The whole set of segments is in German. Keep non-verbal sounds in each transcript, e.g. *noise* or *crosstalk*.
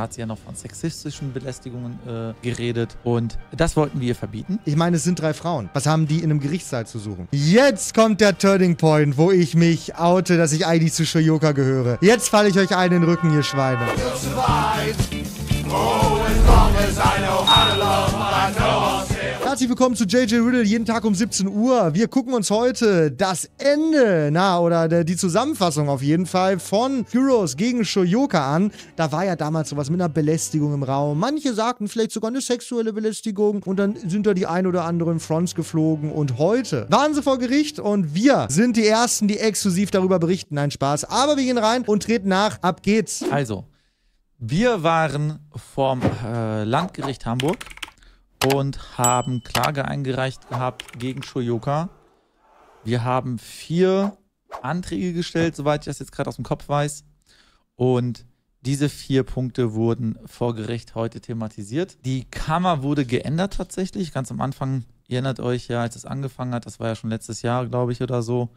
hat sie ja noch von sexistischen Belästigungen äh, geredet. Und das wollten wir verbieten. Ich meine, es sind drei Frauen. Was haben die in einem Gerichtssaal zu suchen? Jetzt kommt der Turning Point, wo ich mich oute, dass ich eigentlich zu Shoyoka gehöre. Jetzt falle ich euch einen in den Rücken, ihr Schweine. Oh, as long as I know how love, I Herzlich willkommen zu JJ Riddle, jeden Tag um 17 Uhr. Wir gucken uns heute das Ende, na, oder äh, die Zusammenfassung auf jeden Fall von Heroes gegen Shoyoka an. Da war ja damals sowas mit einer Belästigung im Raum. Manche sagten vielleicht sogar eine sexuelle Belästigung und dann sind da die ein oder anderen Fronts geflogen und heute waren sie vor Gericht und wir sind die Ersten, die exklusiv darüber berichten. Nein, Spaß. Aber wir gehen rein und treten nach. Ab geht's. Also, wir waren vorm äh, Landgericht Hamburg und haben Klage eingereicht gehabt gegen Shoyoka. Wir haben vier Anträge gestellt, soweit ich das jetzt gerade aus dem Kopf weiß. Und diese vier Punkte wurden vor Gericht heute thematisiert. Die Kammer wurde geändert tatsächlich. Ganz am Anfang, ihr erinnert euch ja, als es angefangen hat, das war ja schon letztes Jahr, glaube ich, oder so.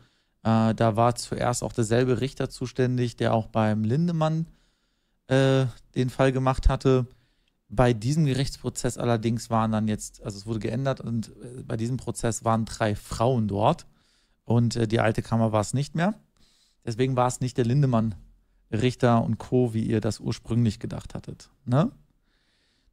Äh, da war zuerst auch derselbe Richter zuständig, der auch beim Lindemann äh, den Fall gemacht hatte. Bei diesem Gerichtsprozess allerdings waren dann jetzt, also es wurde geändert und äh, bei diesem Prozess waren drei Frauen dort und äh, die alte Kammer war es nicht mehr. Deswegen war es nicht der Lindemann Richter und Co., wie ihr das ursprünglich gedacht hattet. Ne?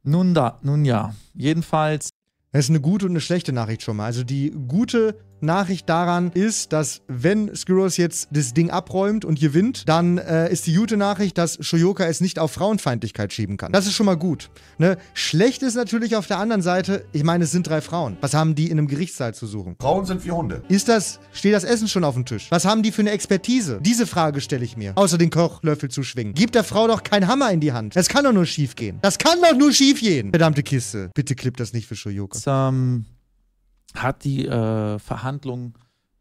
Nun da, nun ja. Jedenfalls. Das ist eine gute und eine schlechte Nachricht schon mal. Also die gute Nachricht daran ist, dass wenn Skyros jetzt das Ding abräumt und gewinnt, dann äh, ist die gute Nachricht, dass Shoyoka es nicht auf Frauenfeindlichkeit schieben kann. Das ist schon mal gut. Ne? Schlecht ist natürlich auf der anderen Seite, ich meine, es sind drei Frauen. Was haben die in einem Gerichtssaal zu suchen? Frauen sind wie Hunde. Ist das, steht das Essen schon auf dem Tisch? Was haben die für eine Expertise? Diese Frage stelle ich mir. Außer den Kochlöffel zu schwingen. Gib der Frau doch keinen Hammer in die Hand. Das kann doch nur schief gehen. Das kann doch nur schief gehen. Verdammte Kiste. Bitte klippt das nicht für Shoyoka. Some hat die äh, Verhandlung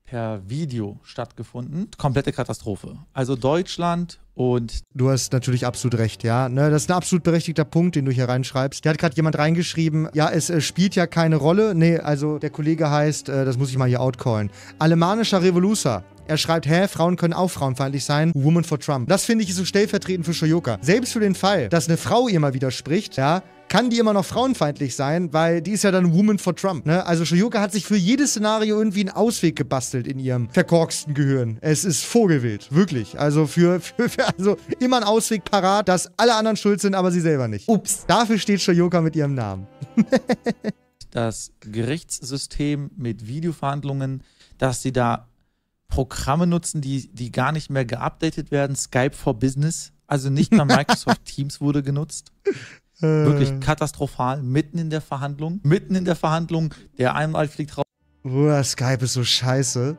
per Video stattgefunden. Komplette Katastrophe. Also Deutschland und. Du hast natürlich absolut recht, ja. Ne, das ist ein absolut berechtigter Punkt, den du hier reinschreibst. Der hat gerade jemand reingeschrieben, ja, es äh, spielt ja keine Rolle. Nee, also der Kollege heißt, äh, das muss ich mal hier outcallen. Alemannischer Revoluzer. Er schreibt, hä, Frauen können auch frauenfeindlich sein. Woman for Trump. Das finde ich so stellvertretend für Shoyoka. Selbst für den Fall, dass eine Frau ihr mal widerspricht, ja, kann die immer noch frauenfeindlich sein, weil die ist ja dann Woman for Trump. Ne? Also Shoyoka hat sich für jedes Szenario irgendwie einen Ausweg gebastelt in ihrem verkorksten Gehirn. Es ist Vogelwild, wirklich. Also für, für, für also immer ein Ausweg parat, dass alle anderen schuld sind, aber sie selber nicht. Ups. Dafür steht Shoyoka mit ihrem Namen. *laughs* das Gerichtssystem mit Videoverhandlungen, dass sie da Programme nutzen, die, die gar nicht mehr geupdatet werden. Skype for Business, also nicht mal *laughs* Microsoft Teams wurde genutzt. Wirklich äh. katastrophal, mitten in der Verhandlung. Mitten in der Verhandlung, der einmal fliegt raus. Uah, Skype ist so scheiße.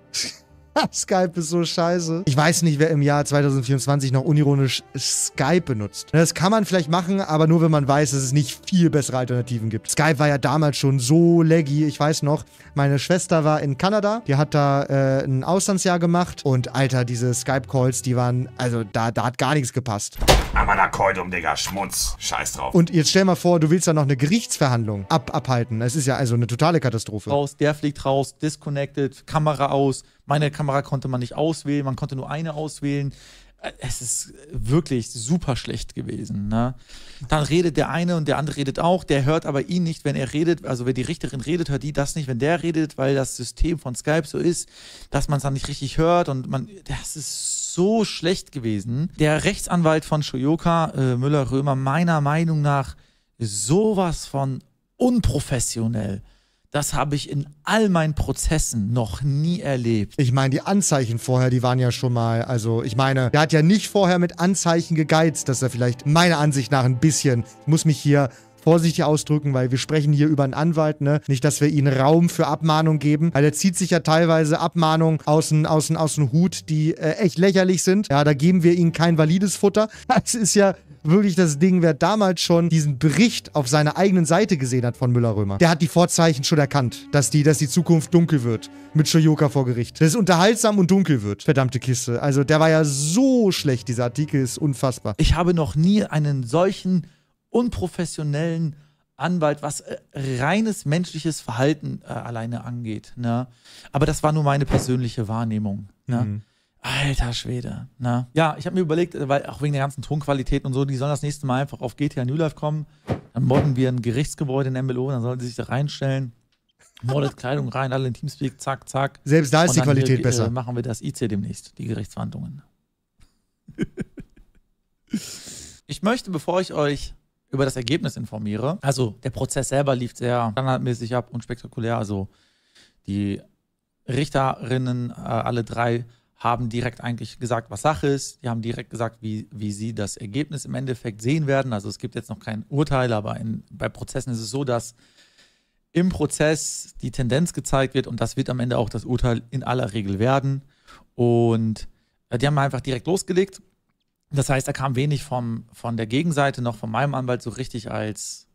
*laughs* Skype ist so scheiße. Ich weiß nicht, wer im Jahr 2024 noch unironisch Skype benutzt. Das kann man vielleicht machen, aber nur wenn man weiß, dass es nicht viel bessere Alternativen gibt. Skype war ja damals schon so laggy. Ich weiß noch, meine Schwester war in Kanada. Die hat da äh, ein Auslandsjahr gemacht. Und Alter, diese Skype-Calls, die waren, also da, da hat gar nichts gepasst. Amanakoidum, Digga, Schmutz. Scheiß drauf. Und jetzt stell mal vor, du willst da noch eine Gerichtsverhandlung ab abhalten. Es ist ja also eine totale Katastrophe. Raus, der fliegt raus, disconnected, Kamera aus. Meine Kamera konnte man nicht auswählen, man konnte nur eine auswählen. Äh, es ist wirklich super schlecht gewesen. Ne? Dann redet der eine und der andere redet auch, der hört aber ihn nicht, wenn er redet. Also wenn die Richterin redet, hört die das nicht, wenn der redet, weil das System von Skype so ist, dass man es dann nicht richtig hört und man. Das ist so schlecht gewesen. Der Rechtsanwalt von Shoyoka, äh, Müller-Römer, meiner Meinung nach sowas von unprofessionell das habe ich in all meinen Prozessen noch nie erlebt. Ich meine, die Anzeichen vorher, die waren ja schon mal, also ich meine, der hat ja nicht vorher mit Anzeichen gegeizt, dass er vielleicht meiner Ansicht nach ein bisschen, ich muss mich hier vorsichtig ausdrücken, weil wir sprechen hier über einen Anwalt, ne? Nicht, dass wir ihnen Raum für Abmahnung geben, weil er zieht sich ja teilweise Abmahnungen aus dem aus aus Hut, die äh, echt lächerlich sind. Ja, da geben wir ihnen kein valides Futter. *laughs* Das ist ja wirklich das Ding, wer damals schon diesen Bericht auf seiner eigenen Seite gesehen hat von Müller-Römer, der hat die Vorzeichen schon erkannt, dass die, dass die Zukunft dunkel wird mit Shoyoka vor Gericht. Dass es unterhaltsam und dunkel wird. Verdammte Kiste. Also der war ja so schlecht, dieser Artikel ist unfassbar. Ich habe noch nie einen solchen unprofessionellen Anwalt, was äh, reines menschliches Verhalten äh, alleine angeht. Ne? Aber das war nur meine persönliche Wahrnehmung. Ne? Mhm. Alter Schwede. Na? Ja, ich habe mir überlegt, äh, weil auch wegen der ganzen Tonqualität und so, die sollen das nächste Mal einfach auf GTA New Life kommen. Dann modden wir ein Gerichtsgebäude in MLO, dann sollen sie sich da reinstellen. Mordet Kleidung rein, alle in Teamspeak, zack, zack. Selbst da ist und die Qualität hier, äh, besser. Äh, machen wir das IC demnächst, die Gerichtsverhandlungen. *laughs* ich möchte, bevor ich euch über das Ergebnis informiere, also der Prozess selber lief sehr standardmäßig ab und spektakulär. Also die Richterinnen, äh, alle drei, haben direkt eigentlich gesagt, was Sache ist. Die haben direkt gesagt, wie, wie sie das Ergebnis im Endeffekt sehen werden. Also es gibt jetzt noch kein Urteil, aber in, bei Prozessen ist es so, dass im Prozess die Tendenz gezeigt wird und das wird am Ende auch das Urteil in aller Regel werden. Und äh, die haben einfach direkt losgelegt. Das heißt, da kam wenig vom, von der Gegenseite noch von meinem Anwalt so richtig als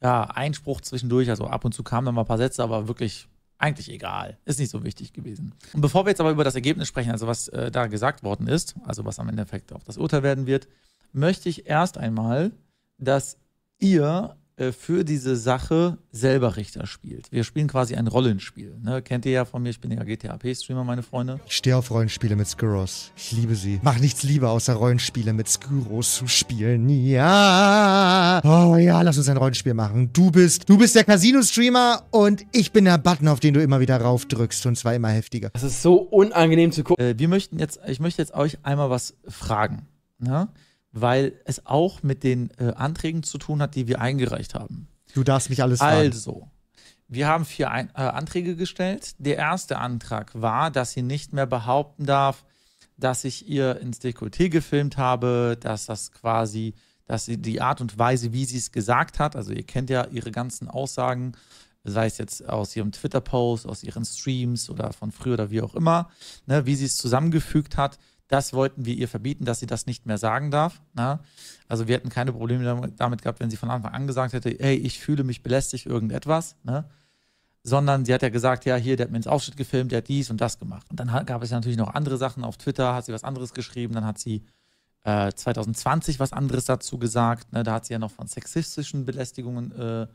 ja, Einspruch zwischendurch. Also ab und zu kamen dann mal ein paar Sätze, aber wirklich eigentlich egal. Ist nicht so wichtig gewesen. Und bevor wir jetzt aber über das Ergebnis sprechen, also was äh, da gesagt worden ist, also was am Endeffekt auch das Urteil werden wird, möchte ich erst einmal, dass ihr äh, für diese Sache selber Richter spielt. Wir spielen quasi ein Rollenspiel. Ne? Kennt ihr ja von mir, ich bin ja gtap streamer meine Freunde. Ich stehe auf Rollenspiele mit Skyros. Ich liebe sie. Mach nichts lieber, außer Rollenspiele mit Skyros zu spielen. Ja! Oh ja, lass uns ein Rollenspiel machen. Du bist, du bist der Casino-Streamer und ich bin der Button, auf den du immer wieder raufdrückst und zwar immer heftiger. Das ist so unangenehm zu gucken. Äh, wir möchten jetzt, ich möchte jetzt euch einmal was fragen. Na? Ne? weil es auch mit den äh, Anträgen zu tun hat, die wir eingereicht haben. Du darfst mich alles fragen. Also, wir haben vier Ein äh, Anträge gestellt. Der erste Antrag war, dass sie nicht mehr behaupten darf, dass ich ihr ins Dekolleté gefilmt habe, dass das quasi, dass sie die Art und Weise, wie sie es gesagt hat, also ihr kennt ja ihre ganzen Aussagen, sei es jetzt aus ihrem Twitter-Post, aus ihren Streams oder von früher oder wie auch immer, ne, wie sie es zusammengefügt hat, das wollten wir ihr verbieten, dass sie das nicht mehr sagen darf. Na? Ne? Also wir hätten keine Probleme damit gehabt, wenn sie von Anfang an gesagt hätte, hey, ich fühle mich belästigt, irgendetwas. Ne? Sondern sie hat ja gesagt, ja, hier, der hat mir ins Aufschnitt gefilmt, der hat dies und das gemacht. Und dann gab es ja natürlich noch andere Sachen. Auf Twitter hat sie was anderes geschrieben, dann hat sie äh, 2020 was anderes dazu gesagt. Ne? Da hat sie ja noch von sexistischen Belästigungen äh,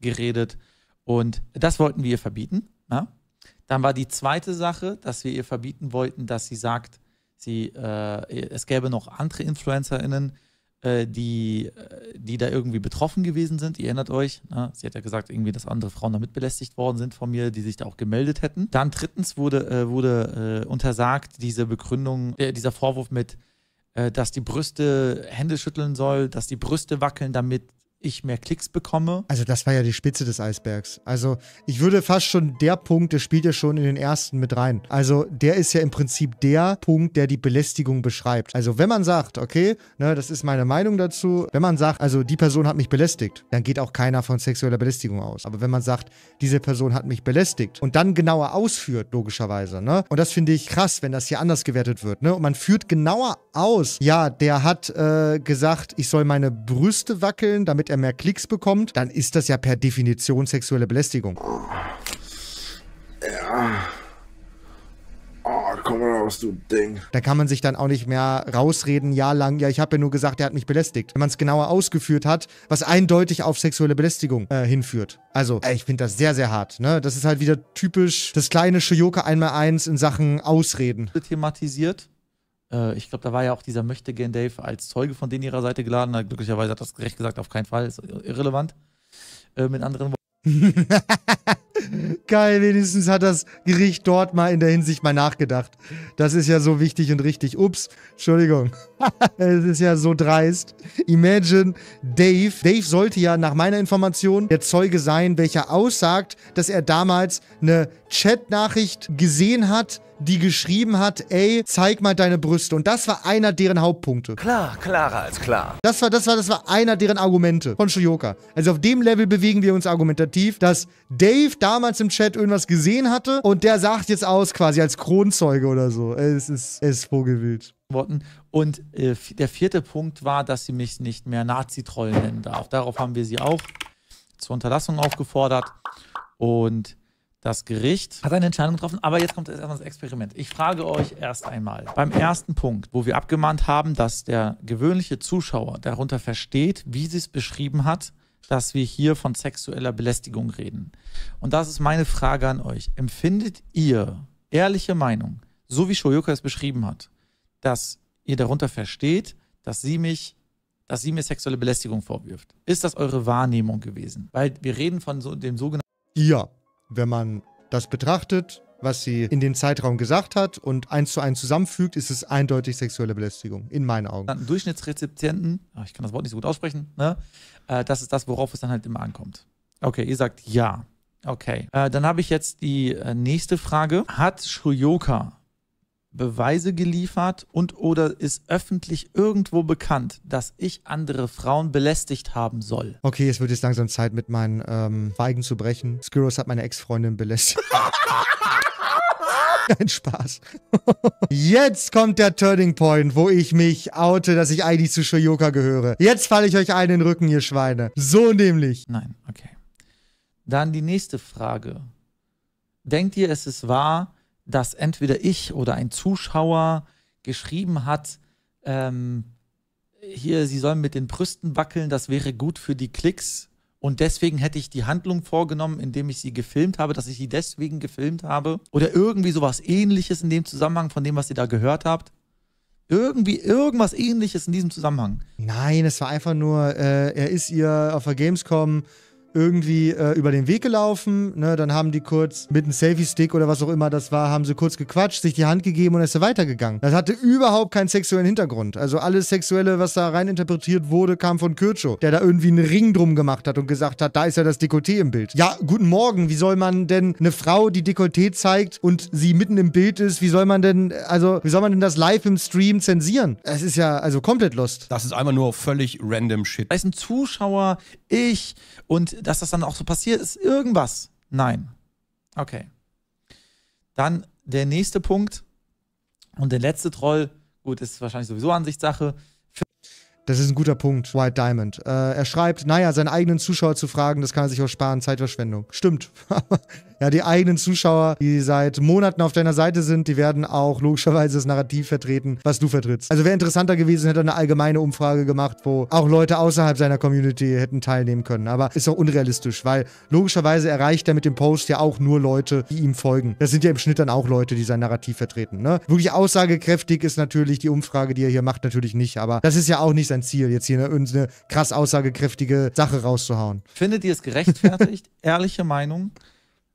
geredet. Und das wollten wir ihr verbieten. Na? Ne? Dann war die zweite Sache, dass wir ihr verbieten wollten, dass sie sagt, sie, äh, es gäbe noch andere InfluencerInnen, äh, die, äh, die da irgendwie betroffen gewesen sind. Ihr erinnert euch, na, ne? sie hat ja gesagt, irgendwie, dass andere Frauen damit belästigt worden sind von mir, die sich da auch gemeldet hätten. Dann drittens wurde, äh, wurde äh, untersagt, diese Begründung, äh, dieser Vorwurf mit, äh, dass die Brüste Hände schütteln soll, dass die Brüste wackeln, damit ich mehr Klicks bekomme. Also das war ja die Spitze des Eisbergs. Also ich würde fast schon, der Punkt, der spielt ja schon in den ersten mit rein. Also der ist ja im Prinzip der Punkt, der die Belästigung beschreibt. Also wenn man sagt, okay, ne, das ist meine Meinung dazu, wenn man sagt, also die Person hat mich belästigt, dann geht auch keiner von sexueller Belästigung aus. Aber wenn man sagt, diese Person hat mich belästigt und dann genauer ausführt, logischerweise, ne? Und das finde ich krass, wenn das hier anders gewertet wird, ne? Und man führt genauer aus, ja, der hat äh, gesagt, ich soll meine Brüste wackeln, damit damit er mehr Klicks bekommt, dann ist das ja per Definition sexuelle Belästigung. Ja. Oh, komm raus, du Ding. Da kann man sich dann auch nicht mehr rausreden, jahrelang. Ja, ich habe ja nur gesagt, er hat mich belästigt. Wenn man es genauer ausgeführt hat, was eindeutig auf sexuelle Belästigung äh, hinführt. Also, äh, ich finde das sehr, sehr hart. Ne? Das ist halt wieder typisch das kleine Shoyoka 1x1 in Sachen Ausreden. Thematisiert äh, ich glaube, da war ja auch dieser Möchtegern Dave als Zeuge von denen ihrer Seite geladen. Hat. Glücklicherweise hat das Gericht gesagt, auf keinen Fall, ist irrelevant. Äh, mit anderen Worten. *laughs* Geil, wenigstens hat das Gericht dort mal in der Hinsicht mal nachgedacht. Das ist ja so wichtig und richtig. Ups, Entschuldigung. *laughs* Es ist ja so dreist. Imagine Dave. Dave sollte ja nach meiner Information der Zeuge sein, welcher aussagt, dass er damals eine Chatnachricht gesehen hat, die geschrieben hat, ey, zeig mal deine Brüste. Und das war einer deren Hauptpunkte. Klar, klarer als klar. Das war, das war, das war einer deren Argumente von Shoyoka. Also auf dem Level bewegen wir uns argumentativ, dass Dave damals im Chat irgendwas gesehen hatte und der sagt jetzt aus quasi als Kronzeuge oder so. Es ist, es ist Vogelwild. Und äh, der vierte Punkt war, dass sie mich nicht mehr Nazi-Troll nennen darf. Darauf haben wir sie auch zur Unterlassung aufgefordert. Und das Gericht hat eine Entscheidung getroffen, aber jetzt kommt erstmal das Experiment. Ich frage euch erst einmal beim ersten Punkt, wo wir abgemahnt haben, dass der gewöhnliche Zuschauer darunter versteht, wie sie es beschrieben hat, dass wir hier von sexueller Belästigung reden. Und das ist meine Frage an euch. Empfindet ihr, ehrliche Meinung, so wie Shoyoka es beschrieben hat, dass ihr darunter versteht, dass sie mich dass sie mir sexuelle Belästigung vorwirft. Ist das eure Wahrnehmung gewesen? Weil wir reden von so dem sogenannten Ja, wenn man das betrachtet, was sie in dem Zeitraum gesagt hat und eins zu eins zusammenfügt, ist es eindeutig sexuelle Belästigung, in meinen Augen. Dann Durchschnittsrezipienten, ah, ich kann das Wort nicht so gut aussprechen, ne? Äh, das ist das, worauf es dann halt immer ankommt. Okay, ihr sagt ja. Okay, äh, dann habe ich jetzt die äh, nächste Frage. Hat Shuyoka Beweise geliefert und oder ist öffentlich irgendwo bekannt, dass ich andere Frauen belästigt haben soll. Okay, es wird jetzt langsam Zeit, mit meinen ähm, Feigen zu brechen. Skyros hat meine Ex-Freundin belästigt. Kein *laughs* Spaß. *laughs* Jetzt kommt der Turning Point, wo ich mich oute, dass ich eigentlich zu Shoyoka gehöre. Jetzt falle ich euch einen in den Rücken, ihr Schweine. So nämlich. Nein, okay. Dann die nächste Frage. Denkt ihr, es ist wahr, dass entweder ich oder ein Zuschauer geschrieben hat, ähm, hier, sie sollen mit den Brüsten wackeln, das wäre gut für die Klicks. Und deswegen hätte ich die Handlung vorgenommen, indem ich sie gefilmt habe, dass ich sie deswegen gefilmt habe. Oder irgendwie sowas ähnliches in dem Zusammenhang von dem, was ihr da gehört habt. Irgendwie irgendwas ähnliches in diesem Zusammenhang. Nein, es war einfach nur, äh, er ist ihr auf der Gamescom irgendwie äh, über den Weg gelaufen. Ne? Dann haben die kurz mit einem Selfie-Stick oder was auch immer das war, haben sie kurz gequatscht, sich die Hand gegeben und ist er weitergegangen. Das hatte überhaupt keinen sexuellen Hintergrund. Also alles Sexuelle, was da reininterpretiert wurde, kam von Kürtschow, der da irgendwie einen Ring drum gemacht hat und gesagt hat, da ist ja das Dekolleté im Bild. Ja, guten Morgen, wie soll man denn eine Frau, die Dekolleté zeigt und sie mitten im Bild ist, wie soll man denn, also, wie soll man denn das live im Stream zensieren? Es ist ja, also komplett lost. Das ist einfach nur völlig random Shit. Da ist ein Zuschauer, ich und dass das dann auch so passiert ist, irgendwas. Nein. Okay. Dann der nächste Punkt und der letzte Troll. Gut, ist wahrscheinlich sowieso Ansichtssache. Das ist ein guter Punkt, White Diamond. Äh, er schreibt, naja, seinen eigenen Zuschauer zu fragen, das kann er sich auch sparen, Zeitverschwendung. Stimmt. *laughs* ja, die eigenen Zuschauer, die seit Monaten auf deiner Seite sind, die werden auch logischerweise das Narrativ vertreten, was du vertrittst. Also wäre interessanter gewesen, hätte er eine allgemeine Umfrage gemacht, wo auch Leute außerhalb seiner Community hätten teilnehmen können. Aber ist auch unrealistisch, weil logischerweise erreicht er mit dem Post ja auch nur Leute, die ihm folgen. Das sind ja im Schnitt dann auch Leute, die sein Narrativ vertreten. Ne? Wirklich aussagekräftig ist natürlich die Umfrage, die er hier macht, natürlich nicht. Aber das ist ja auch nicht sein Ziel, jetzt hier eine, eine krass aussagekräftige Sache rauszuhauen. Findet ihr es gerechtfertigt? *laughs* Ehrliche Meinung?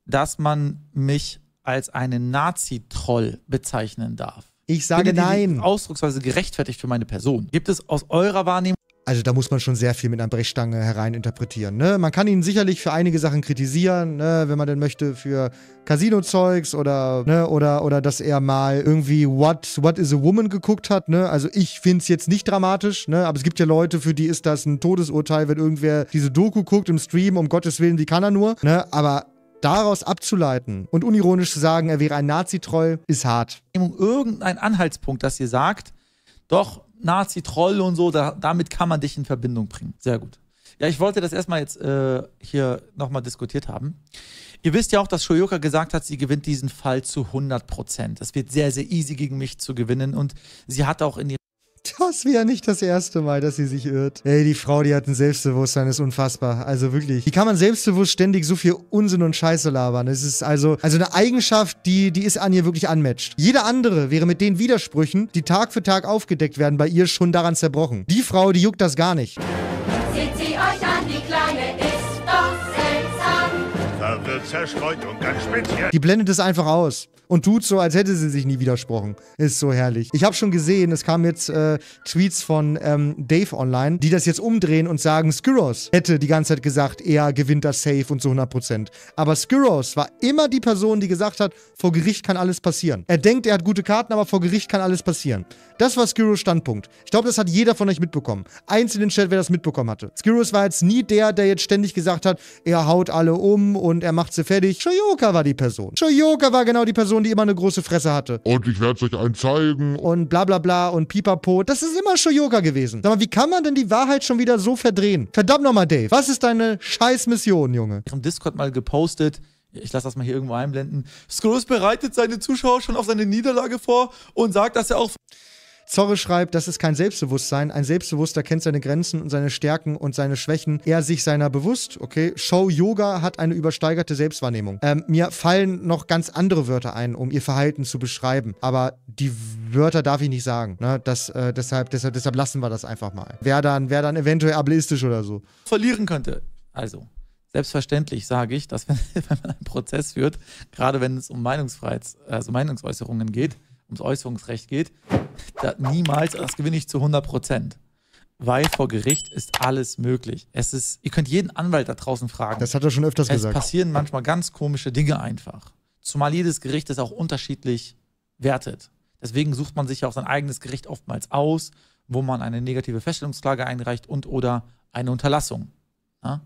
dass man mich als einen Nazi-Troll bezeichnen darf? Ich sage Findet nein. Ausdrucksweise gerechtfertigt für meine Person. Gibt es aus eurer Wahrnehmung also da muss man schon sehr viel mit einer Brechstange hereininterpretieren. Ne? Man kann ihn sicherlich für einige Sachen kritisieren, ne? wenn man denn möchte, für Casino-Zeugs oder, ne? oder, oder dass er mal irgendwie What, What is a Woman geguckt hat. Ne? Also ich finde es jetzt nicht dramatisch, ne? aber es gibt ja Leute, für die ist das ein Todesurteil, wenn irgendwer diese Doku guckt im Stream, um Gottes Willen, wie kann er nur. Ne? Aber Daraus abzuleiten und unironisch zu sagen, er wäre ein Nazi-Troll, ist hart. Irgendein Anhaltspunkt, dass ihr sagt, doch, Nazi-Troll und so, da, damit kann man dich in Verbindung bringen. Sehr gut. Ja, ich wollte das erstmal jetzt äh, hier nochmal diskutiert haben. Ihr wisst ja auch, dass Shoyoka gesagt hat, sie gewinnt diesen Fall zu 100 Prozent. Es wird sehr, sehr easy gegen mich zu gewinnen und sie hat auch in ihrer das wäre nicht das erste Mal, dass sie sich irrt. Ey, die Frau, die hat ein Selbstbewusstsein, ist unfassbar. Also wirklich. Wie kann man selbstbewusst ständig so viel Unsinn und Scheiße labern? Es ist also, also eine Eigenschaft, die, die ist an ihr wirklich unmatched. Jeder andere wäre mit den Widersprüchen, die Tag für Tag aufgedeckt werden, bei ihr schon daran zerbrochen. Die Frau, die juckt das gar nicht. zerstreut und ganz speziell. Die blendet es einfach aus und tut so, als hätte sie sich nie widersprochen. Ist so herrlich. Ich habe schon gesehen, es kamen jetzt äh, Tweets von ähm, Dave online, die das jetzt umdrehen und sagen, Skyros hätte die ganze Zeit gesagt, er gewinnt das safe und zu 100%. Aber Skyros war immer die Person, die gesagt hat, vor Gericht kann alles passieren. Er denkt, er hat gute Karten, aber vor Gericht kann alles passieren. Das war Skyros Standpunkt. Ich glaube, das hat jeder von euch mitbekommen. Eins in den Chat, wer das mitbekommen hatte. Skyros war jetzt nie der, der jetzt ständig gesagt hat, er haut alle um und er macht sie fertig. Shoyoka war die Person. Shoyoka war genau die Person, die immer eine große Fresse hatte. Und ich werde es euch einen zeigen. Und bla bla bla und pipapo. Das ist immer Shoyoka gewesen. Sag mal, wie kann man denn die Wahrheit schon wieder so verdrehen? Verdammt nochmal, Dave. Was ist deine scheiß Mission, Junge? Ich habe im Discord mal gepostet, ich lasse das mal hier irgendwo einblenden. Skrulls bereitet seine Zuschauer schon auf seine Niederlage vor und sagt, dass er auch Zorre schreibt, das ist kein Selbstbewusstsein. Ein Selbstbewusster kennt seine Grenzen und seine Stärken und seine Schwächen. Er sich seiner bewusst, okay? Show Yoga hat eine übersteigerte Selbstwahrnehmung. Ähm, mir fallen noch ganz andere Wörter ein, um ihr Verhalten zu beschreiben. Aber die Wörter darf ich nicht sagen. Ne? Das, äh, deshalb, deshalb, deshalb lassen wir das einfach mal. Wer dann, wer dann eventuell ableistisch oder so. Verlieren könnte. Also, Selbstverständlich sage ich, dass wenn, *laughs* wenn, man einen Prozess führt, gerade wenn es um Meinungsfreiheit, also Meinungsäußerungen geht, ums Äußerungsrecht geht, da, niemals, also das gewinne ich zu 100 Prozent. Weil vor Gericht ist alles möglich. Es ist, ihr könnt jeden Anwalt da draußen fragen. Das hat er schon öfters es gesagt. Es passieren manchmal ganz komische Dinge einfach. Zumal jedes Gericht es auch unterschiedlich wertet. Deswegen sucht man sich ja auch sein eigenes Gericht oftmals aus, wo man eine negative Feststellungsklage einreicht und oder eine Unterlassung. Ja?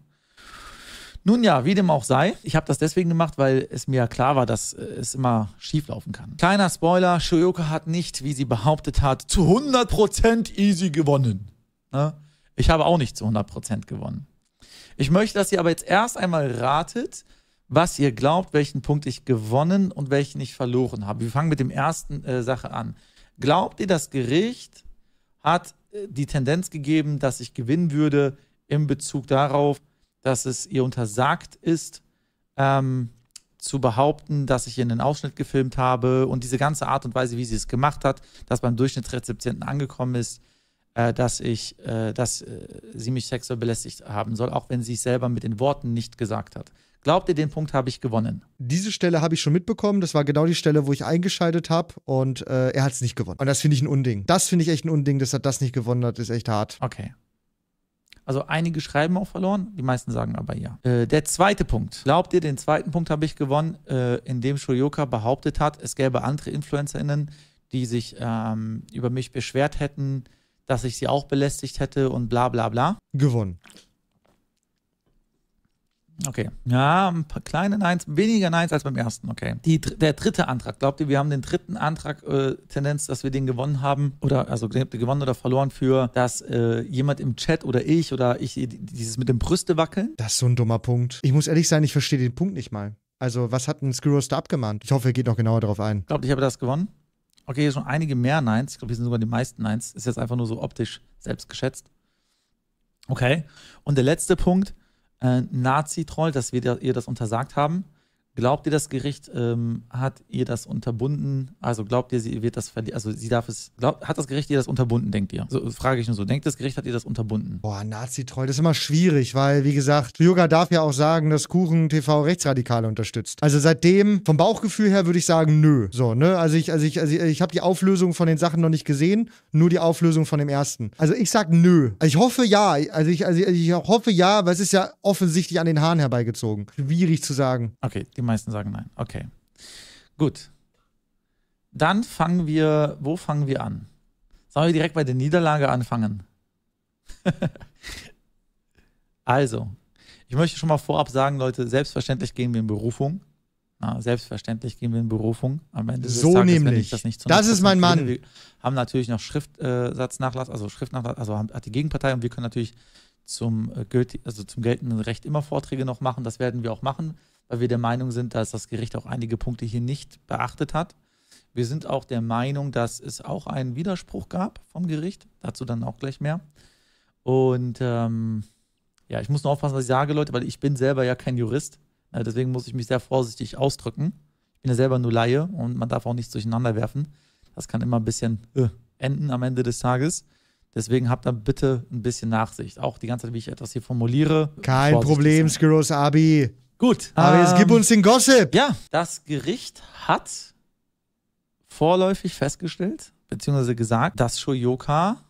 Nun ja, wie dem auch sei, ich habe das deswegen gemacht, weil es mir klar war, dass äh, es immer schief laufen kann. Kleiner Spoiler, Shoyoka hat nicht, wie sie behauptet hat, zu 100% easy gewonnen. Ne? Ich habe auch nicht zu 100% gewonnen. Ich möchte, dass ihr aber jetzt erst einmal ratet, was ihr glaubt, welchen Punkt ich gewonnen und welchen ich verloren habe. Wir fangen mit dem ersten äh, Sache an. Glaubt ihr, das Gericht hat äh, die Tendenz gegeben, dass ich gewinnen würde in Bezug darauf, dass es ihr untersagt ist, ähm, zu behaupten, dass ich in einen Ausschnitt gefilmt habe und diese ganze Art und Weise, wie sie es gemacht hat, dass beim Durchschnittsrezipienten angekommen ist, äh, dass ich, äh, dass äh, sie mich sexuell belästigt haben soll, auch wenn sie es selber mit den Worten nicht gesagt hat. Glaubt ihr, den Punkt habe ich gewonnen? Diese Stelle habe ich schon mitbekommen. Das war genau die Stelle, wo ich eingeschaltet habe und äh, er hat es nicht gewonnen. Und das finde ich ein Unding. Das finde ich echt ein Unding, dass er das nicht gewonnen hat, ist echt hart. Okay. Also einige schreiben auch verloren, die meisten sagen aber ja. Äh, der zweite Punkt. Glaubt ihr, den zweiten Punkt habe ich gewonnen, äh, indem Shoyoka behauptet hat, es gäbe andere InfluencerInnen, die sich ähm, über mich beschwert hätten, dass ich sie auch belästigt hätte und bla bla bla. Gewonnen. Okay. Ja, ein paar kleine Neins, weniger Neins als beim ersten, okay. Die, der dritte Antrag, glaubt ihr, wir haben den dritten Antrag äh, Tendenz, dass wir den gewonnen haben oder also gewonnen oder verloren für, dass äh, jemand im Chat oder ich oder ich dieses mit dem Brüste wackeln? Das ist so ein dummer Punkt. Ich muss ehrlich sein, ich verstehe den Punkt nicht mal. Also, was hat ein da abgemahnt? Ich hoffe, er geht noch genauer darauf ein. Glaubt ich habe das gewonnen? Okay, hier schon einige mehr Neins. Ich glaube, hier sind sogar die meisten Neins. Ist jetzt einfach nur so optisch selbst geschätzt. Okay. Und der letzte Punkt, äh, Nazi-Troll, dass wir da, ihr das untersagt haben. Glaubt ihr, das Gericht ähm, hat ihr das unterbunden? Also glaubt ihr, sie wird das verlieren? Also sie darf es. Glaubt, hat das Gericht ihr das unterbunden, denkt ihr? So frage ich nur so. Denkt das Gericht hat ihr das unterbunden? Boah, nazi treu das ist immer schwierig, weil, wie gesagt, Yoga darf ja auch sagen, dass Kuchen TV Rechtsradikale unterstützt. Also seitdem, vom Bauchgefühl her würde ich sagen, nö. So, ne? Also ich, also ich, also ich, ich habe die Auflösung von den Sachen noch nicht gesehen, nur die Auflösung von dem ersten. Also ich sag nö. Also ich hoffe ja. Also ich, also ich hoffe ja, weil es ist ja offensichtlich an den Haaren herbeigezogen. Schwierig zu sagen. Okay, die meisten sagen nein. Okay. Gut. Dann fangen wir, wo fangen wir an? Sollen wir direkt bei der Niederlage anfangen? *laughs* also, ich möchte schon mal vorab sagen, Leute, selbstverständlich gehen wir in Berufung. Na, selbstverständlich gehen wir in Berufung. Am Ende des so Tages, nämlich. das nicht das ist mein Mann. Wir haben natürlich noch Schriftsatznachlass, äh, also Schriftnachlass, also hat die Gegenpartei und wir können natürlich zum, äh, also zum geltenden Recht immer Vorträge noch machen. Das werden wir auch machen weil wir der Meinung sind, dass das Gericht auch einige Punkte hier nicht beachtet hat. Wir sind auch der Meinung, dass es auch einen Widerspruch gab vom Gericht. Dazu dann auch gleich mehr. Und ähm, ja, ich muss nur aufpassen, was ich sage, Leute, weil ich bin selber ja kein Jurist. Deswegen muss ich mich sehr vorsichtig ausdrücken. Ich bin ja selber nur Laie und man darf auch nichts durcheinander werfen. Das kann immer ein bisschen äh, enden am Ende des Tages. Deswegen habt da bitte ein bisschen Nachsicht. Auch die ganze Zeit, wie ich etwas hier formuliere. Kein Problem, Skiros Abi. Gut. Aber ähm, jetzt gib ähm, uns den Gossip. Ja, das Gericht hat vorläufig festgestellt, beziehungsweise gesagt, dass Shoyoka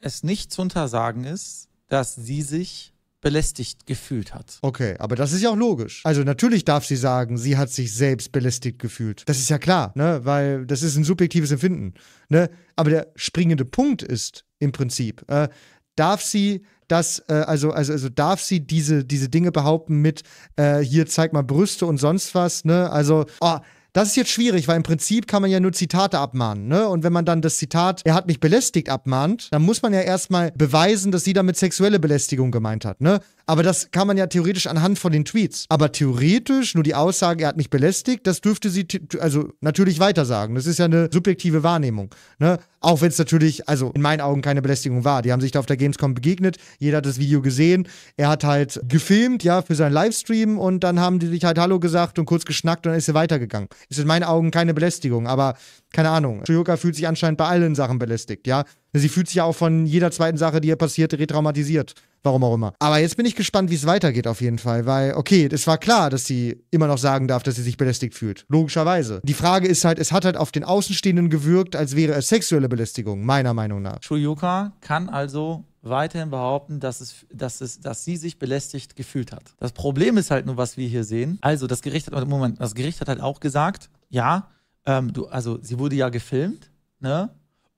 es nicht zu untersagen ist, dass sie sich belästigt gefühlt hat. Okay, aber das ist ja auch logisch. Also natürlich darf sie sagen, sie hat sich selbst belästigt gefühlt. Das ist ja klar, ne? weil das ist ein subjektives Empfinden. Ne? Aber der springende Punkt ist im Prinzip, äh, darf sie dass, äh, also, also, also darf sie diese, diese Dinge behaupten mit, äh, hier zeig mal Brüste und sonst was, ne? Also, oh, das ist jetzt schwierig, weil im Prinzip kann man ja nur Zitate abmahnen, ne? Und wenn man dann das Zitat, er hat mich belästigt, abmahnt, dann muss man ja erstmal beweisen, dass sie damit sexuelle Belästigung gemeint hat, ne? Aber das kann man ja theoretisch anhand von den Tweets. Aber theoretisch nur die Aussage, er hat mich belästigt, das dürfte sie also natürlich weitersagen. Das ist ja eine subjektive Wahrnehmung. Ne? Auch wenn es natürlich, also in meinen Augen keine Belästigung war. Die haben sich da auf der Gamescom begegnet, jeder hat das Video gesehen. Er hat halt gefilmt, ja, für seinen Livestream und dann haben die sich halt Hallo gesagt und kurz geschnackt und dann ist er weitergegangen. Ist in meinen Augen keine Belästigung, aber keine Ahnung. Shoyoka fühlt sich anscheinend bei allen Sachen belästigt, ja. Sie fühlt sich ja auch von jeder zweiten Sache, die ihr passiert, retraumatisiert. Warum auch immer. Aber jetzt bin ich gespannt, wie es weitergeht auf jeden Fall, weil, okay, es war klar, dass sie immer noch sagen darf, dass sie sich belästigt fühlt. Logischerweise. Die Frage ist halt, es hat halt auf den Außenstehenden gewirkt, als wäre es sexuelle Belästigung, meiner Meinung nach. Shuyuka kann also weiterhin behaupten, dass, es, dass, es, dass sie sich belästigt gefühlt hat. Das Problem ist halt nur, was wir hier sehen. Also, das Gericht hat, Moment, das Gericht hat halt auch gesagt, ja, ähm, du, also sie wurde ja gefilmt, ne?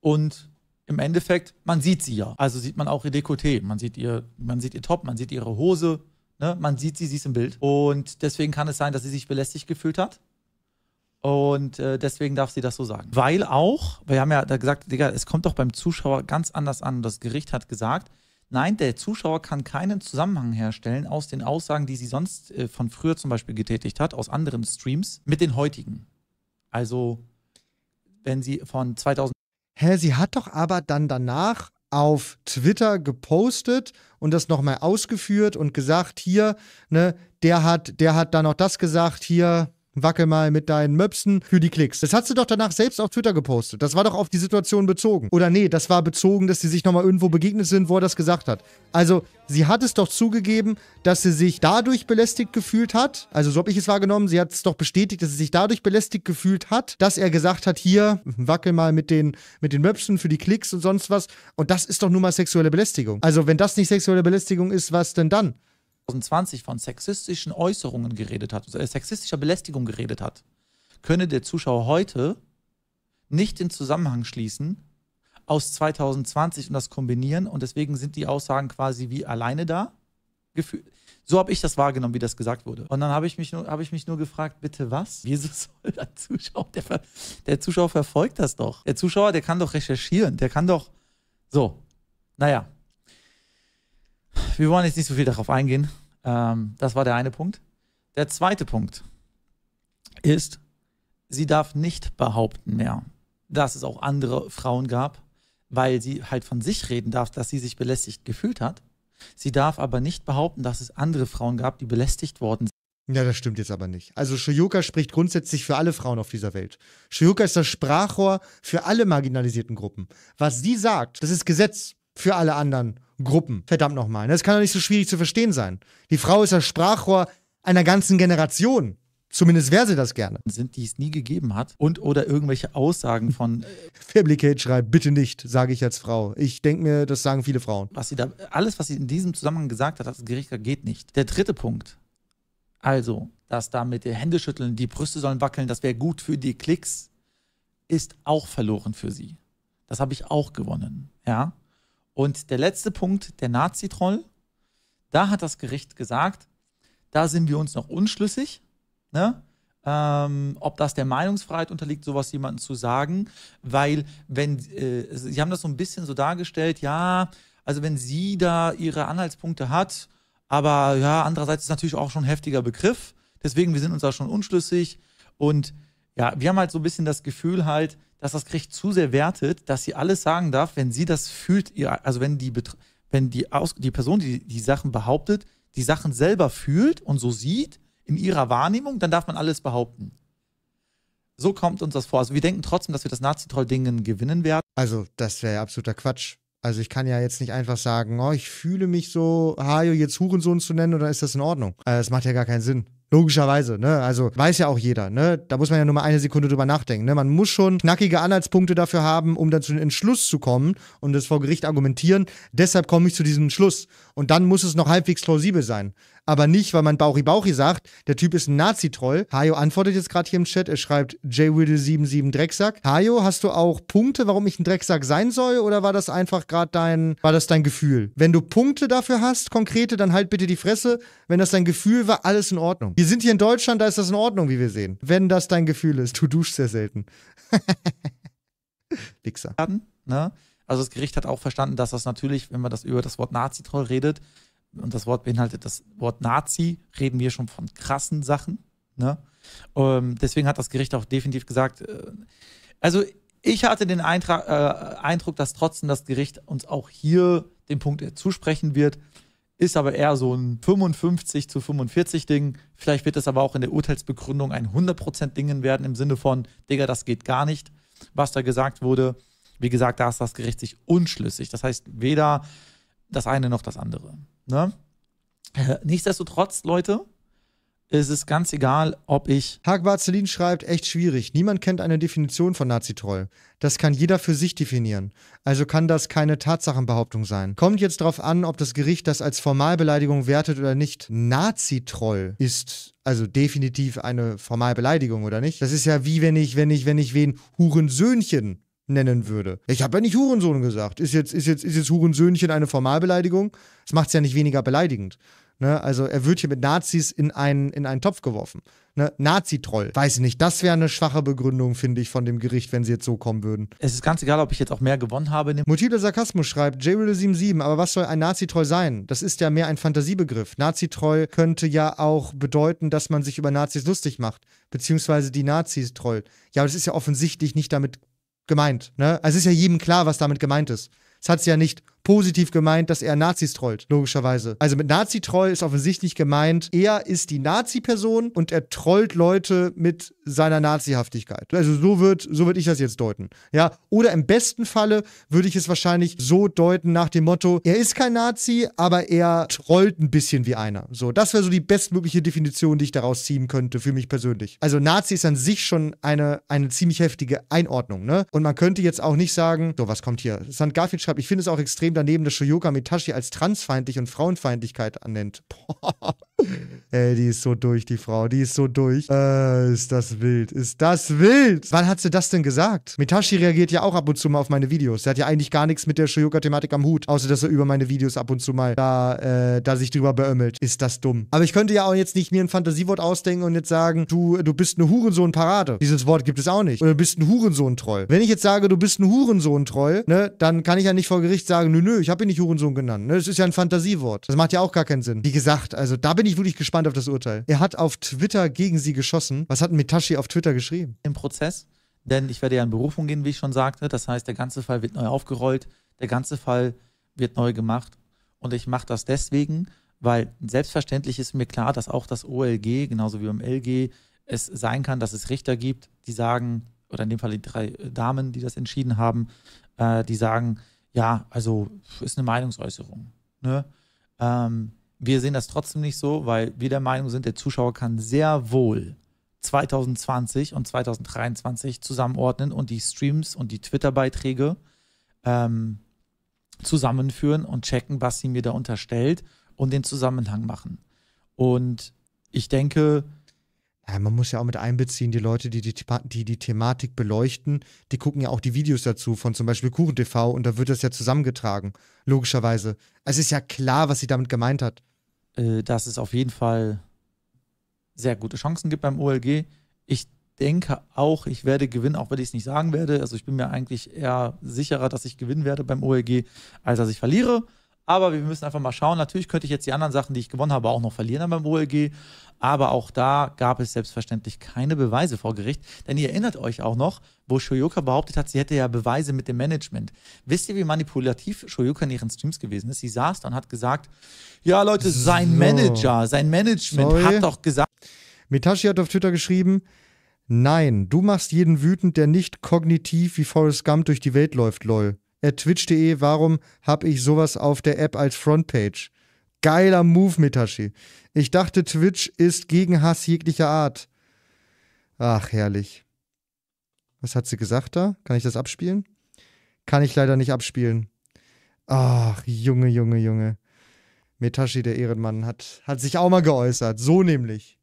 Und im Endeffekt, man sieht sie ja. Also sieht man auch ihr Dekolleté, man sieht ihr, man sieht ihr Top, man sieht ihre Hose, ne? man sieht sie, sie ist im Bild. Und deswegen kann es sein, dass sie sich belästigt gefühlt hat. Und äh, deswegen darf sie das so sagen. Weil auch, wir haben ja da gesagt, Digga, es kommt doch beim Zuschauer ganz anders an. Das Gericht hat gesagt, nein, der Zuschauer kann keinen Zusammenhang herstellen aus den Aussagen, die sie sonst äh, von früher zum Beispiel getätigt hat, aus anderen Streams, mit den heutigen. Also, wenn sie von 2000 hä, sie hat doch aber dann danach auf Twitter gepostet und das nochmal ausgeführt und gesagt, hier, ne, der hat, der hat da noch das gesagt, hier, Wackel mal mit deinen Möpsen für die Klicks. Das hat sie doch danach selbst auf Twitter gepostet. Das war doch auf die Situation bezogen. Oder nee, das war bezogen, dass sie sich nochmal irgendwo begegnet sind, wo er das gesagt hat. Also, sie hat es doch zugegeben, dass sie sich dadurch belästigt gefühlt hat. Also, so habe ich es wahrgenommen. Sie hat es doch bestätigt, dass sie sich dadurch belästigt gefühlt hat, dass er gesagt hat, hier, wackel mal mit den, mit den Möpsen für die Klicks und sonst was. Und das ist doch nun mal sexuelle Belästigung. Also, wenn das nicht sexuelle Belästigung ist, was denn dann? 2020 von sexistischen Äußerungen geredet hat, äh, sexistischer Belästigung geredet hat, könne der Zuschauer heute nicht den Zusammenhang schließen aus 2020 und das kombinieren. Und deswegen sind die Aussagen quasi wie alleine da. Gefühl. So habe ich das wahrgenommen, wie das gesagt wurde. Und dann habe ich, mich nur, hab ich mich nur gefragt, bitte was? Jesus soll der Zuschauer, der, der Zuschauer verfolgt das doch. Der Zuschauer, der kann doch recherchieren, der kann doch. So, naja. Wir wollen jetzt nicht so viel darauf eingehen. Ähm, das war der eine Punkt. Der zweite Punkt ist, sie darf nicht behaupten mehr, dass es auch andere Frauen gab, weil sie halt von sich reden darf, dass sie sich belästigt gefühlt hat. Sie darf aber nicht behaupten, dass es andere Frauen gab, die belästigt worden sind. Ja, das stimmt jetzt aber nicht. Also Shoyoka spricht grundsätzlich für alle Frauen auf dieser Welt. Shoyoka ist das Sprachrohr für alle marginalisierten Gruppen. Was sie sagt, das ist Gesetz für alle anderen Gruppen. Verdammt nochmal. Ne? Das kann doch nicht so schwierig zu verstehen sein. Die Frau ist das Sprachrohr einer ganzen Generation. Zumindest wäre sie das gerne. Sind, die es nie gegeben hat und oder irgendwelche Aussagen von. *laughs* Fabricate schreibt, bitte nicht, sage ich als Frau. Ich denke mir, das sagen viele Frauen. Was sie da, alles, was sie in diesem Zusammenhang gesagt hat, das Gericht geht nicht. Der dritte Punkt. Also, dass da mit den Hände schütteln, die Brüste sollen wackeln, das wäre gut für die Klicks, ist auch verloren für sie. Das habe ich auch gewonnen. Ja. Und der letzte Punkt, der Nazi-Troll, da hat das Gericht gesagt, da sind wir uns noch unschlüssig, ne? ähm, ob das der Meinungsfreiheit unterliegt, sowas jemandem zu sagen, weil wenn, äh, sie haben das so ein bisschen so dargestellt, ja, also wenn sie da ihre Anhaltspunkte hat, aber ja, andererseits ist natürlich auch schon ein heftiger Begriff, deswegen wir sind uns da schon unschlüssig und ja, wir haben halt so ein bisschen das Gefühl halt, dass das Gericht zu sehr wertet, dass sie alles sagen darf, wenn sie das fühlt, also wenn die, wenn die, Aus die Person, die die Sachen behauptet, die Sachen selber fühlt und so sieht in ihrer Wahrnehmung, dann darf man alles behaupten. So kommt uns das vor. Also wir denken trotzdem, dass wir das Nazi-Troll-Dingen gewinnen werden. Also das wäre ja absoluter Quatsch. Also ich kann ja jetzt nicht einfach sagen, oh, ich fühle mich so, Hajo jetzt Hurensohn zu nennen, oder ist das in Ordnung? das äh, macht ja gar keinen Sinn. Logischerweise, ne? Also weiß ja auch jeder, ne? Da muss man ja nur mal eine Sekunde drüber nachdenken. Ne? Man muss schon knackige Anhaltspunkte dafür haben, um dann zu einem Entschluss zu kommen und das vor Gericht argumentieren. Deshalb komme ich zu diesem Schluss. Und dann muss es noch halbwegs plausibel sein. Aber nicht, weil man Bauchi Bauchi sagt, der Typ ist ein Nazi-Troll. Hajo antwortet jetzt gerade hier im Chat, er schreibt JWiddle77 Drecksack. Hajo, hast du auch Punkte, warum ich ein Drecksack sein soll? Oder war das einfach gerade dein, war das dein Gefühl? Wenn du Punkte dafür hast, konkrete, dann halt bitte die Fresse. Wenn das dein Gefühl war, alles in Ordnung. Wir sind hier in Deutschland, da ist das in Ordnung, wie wir sehen. Wenn das dein Gefühl ist. Du duschst sehr selten. *laughs* Wichser. Na? Also das Gericht hat auch verstanden, dass das natürlich, wenn man das über das Wort Nazi-Troll redet, und das Wort beinhaltet das Wort Nazi, reden wir schon von krassen Sachen. Ne? Ähm, deswegen hat das Gericht auch definitiv gesagt, äh, also ich hatte den Eintrag, äh, Eindruck, dass trotzdem das Gericht uns auch hier den Punkt äh, zusprechen wird. Ist aber eher so ein 55 zu 45 Ding. Vielleicht wird es aber auch in der Urteilsbegründung ein 100% Dingen werden im Sinne von, Digga, das geht gar nicht, was da gesagt wurde. Wie gesagt, da ist das Gericht sich unschlüssig. Das heißt, weder das eine noch das andere. Ne? Äh, nichtsdestotrotz, Leute, ist es ganz egal, ob ich. Hag Barcelin schreibt, echt schwierig. Niemand kennt eine Definition von Nazitroll. Das kann jeder für sich definieren. Also kann das keine Tatsachenbehauptung sein. Kommt jetzt darauf an, ob das Gericht das als Formalbeleidigung wertet oder nicht. Nazitroll ist also definitiv eine Formalbeleidigung, oder nicht? Das ist ja wie wenn ich, wenn ich, wenn ich wen Hurensöhnchen nennen würde. Ich habe ja nicht Hurensohn gesagt. Ist jetzt, ist jetzt, ist jetzt Hurensöhnchen eine Formalbeleidigung? Das macht es ja nicht weniger beleidigend. Ne? Also er wird hier mit Nazis in einen, in einen Topf geworfen. Ne? Nazi-Troll. Weiß ich nicht, das wäre eine schwache Begründung, finde ich, von dem Gericht, wenn sie jetzt so kommen würden. Es ist ganz egal, ob ich jetzt auch mehr gewonnen habe. Multiple Sarkasmus schreibt, JReal77, aber was soll ein Nazi-Troll sein? Das ist ja mehr ein Fantasiebegriff. Nazi-Troll könnte ja auch bedeuten, dass man sich über Nazis lustig macht, beziehungsweise die Nazis troll Ja, aber das ist ja offensichtlich nicht damit gemeint. Ne? Also ist ja jedem klar, was damit gemeint ist. Es hat es ja nicht positiv gemeint, dass er Nazis trollt, logischerweise. Also mit Nazi-Troll ist offensichtlich gemeint, er ist die Nazi-Person und er trollt Leute mit seiner Nazihaftigkeit. Also so wird, so würde ich das jetzt deuten. Ja, oder im besten Falle würde ich es wahrscheinlich so deuten nach dem Motto, er ist kein Nazi, aber er trollt ein bisschen wie einer. So, das wäre so die bestmögliche Definition, die ich daraus ziehen könnte für mich persönlich. Also Nazi ist an sich schon eine, eine ziemlich heftige Einordnung, ne? Und man könnte jetzt auch nicht sagen, so was kommt hier. St. Garfield schreibt, ich finde es auch extrem daneben, dass Shoyoka Mitashi als transfeindlich und Frauenfeindlichkeit annennt. *laughs* Boah. *laughs* Ey, die ist so durch, die Frau. Die ist so durch. Äh, ist das wild. Ist das wild. Wann hat sie das denn gesagt? Mitashi reagiert ja auch ab und zu mal auf meine Videos. Er hat ja eigentlich gar nichts mit der Shoyoka-Thematik am Hut, außer dass er über meine Videos ab und zu mal da, äh, da sich drüber beömmelt. Ist das dumm. Aber ich könnte ja auch jetzt nicht mir ein Fantasiewort ausdenken und jetzt sagen, du, du bist eine Hurensohn-Parade. Dieses Wort gibt es auch nicht. Oder du bist ein ne Hurensohn-Troll. Wenn ich jetzt sage, du bist ein ne Hurensohn-Troll, ne, dann kann ich ja nicht vor Gericht sagen, nö, nö, ich habe ihn nicht Hurensohn genannt. Ne? Das ist ja ein Fantasiewort. Das macht ja auch gar keinen Sinn. Wie gesagt, also da bin ich ich wirklich gespannt auf das Urteil. Er hat auf Twitter gegen sie geschossen. Was hat Mitashi auf Twitter geschrieben? Im Prozess, denn ich werde ja in Berufung gehen, wie ich schon sagte. Das heißt, der ganze Fall wird neu aufgerollt, der ganze Fall wird neu gemacht. Und ich mache das deswegen, weil selbstverständlich ist mir klar, dass auch das OLG, genauso wie beim LG, es sein kann, dass es Richter gibt, die sagen, oder in dem Fall die drei Damen, die das entschieden haben, äh, die sagen, ja, also ist eine Meinungsäußerung. Ne? Ähm, wir sehen das trotzdem nicht so, weil wir der Meinung sind, der Zuschauer kann sehr wohl 2020 und 2023 zusammenordnen und die Streams und die Twitter-Beiträge ähm, zusammenführen und checken, was sie mir da unterstellt und den Zusammenhang machen. Und ich denke, ja, man muss ja auch mit einbeziehen, die Leute, die die, die die Thematik beleuchten, die gucken ja auch die Videos dazu von zum Beispiel Kuchen TV und da wird das ja zusammengetragen, logischerweise. Es ist ja klar, was sie damit gemeint hat. Äh, dass es auf jeden Fall sehr gute Chancen gibt beim OLG. Ich denke auch, ich werde gewinnen, auch wenn ich es nicht sagen werde. Also ich bin mir eigentlich eher sicherer, dass ich gewinnen werde beim OLG, als dass ich verliere. Aber wir müssen einfach mal schauen. Natürlich könnte ich jetzt die anderen Sachen, die ich gewonnen habe, auch noch verlieren beim OLG. Aber auch da gab es selbstverständlich keine Beweise vor Gericht. Denn ihr erinnert euch auch noch, wo Shoyoka behauptet hat, sie hätte ja Beweise mit dem Management. Wisst ihr, wie manipulativ Shoyoka in ihren Streams gewesen ist? Sie saß da und hat gesagt, ja Leute, sein so. Manager, sein Management Sorry. hat doch gesagt. Mitashi hat auf Twitter geschrieben, nein, du machst jeden wütend, der nicht kognitiv wie Forrest Gump durch die Welt läuft, lol twitch.de, warum habe ich sowas auf der App als Frontpage? Geiler Move, Mitashi. Ich dachte, Twitch ist gegen Hass jeglicher Art. Ach, herrlich. Was hat sie gesagt da? Kann ich das abspielen? Kann ich leider nicht abspielen. Ach, Junge, Junge, Junge. Metashi, der Ehrenmann, hat, hat sich auch mal geäußert. So nämlich.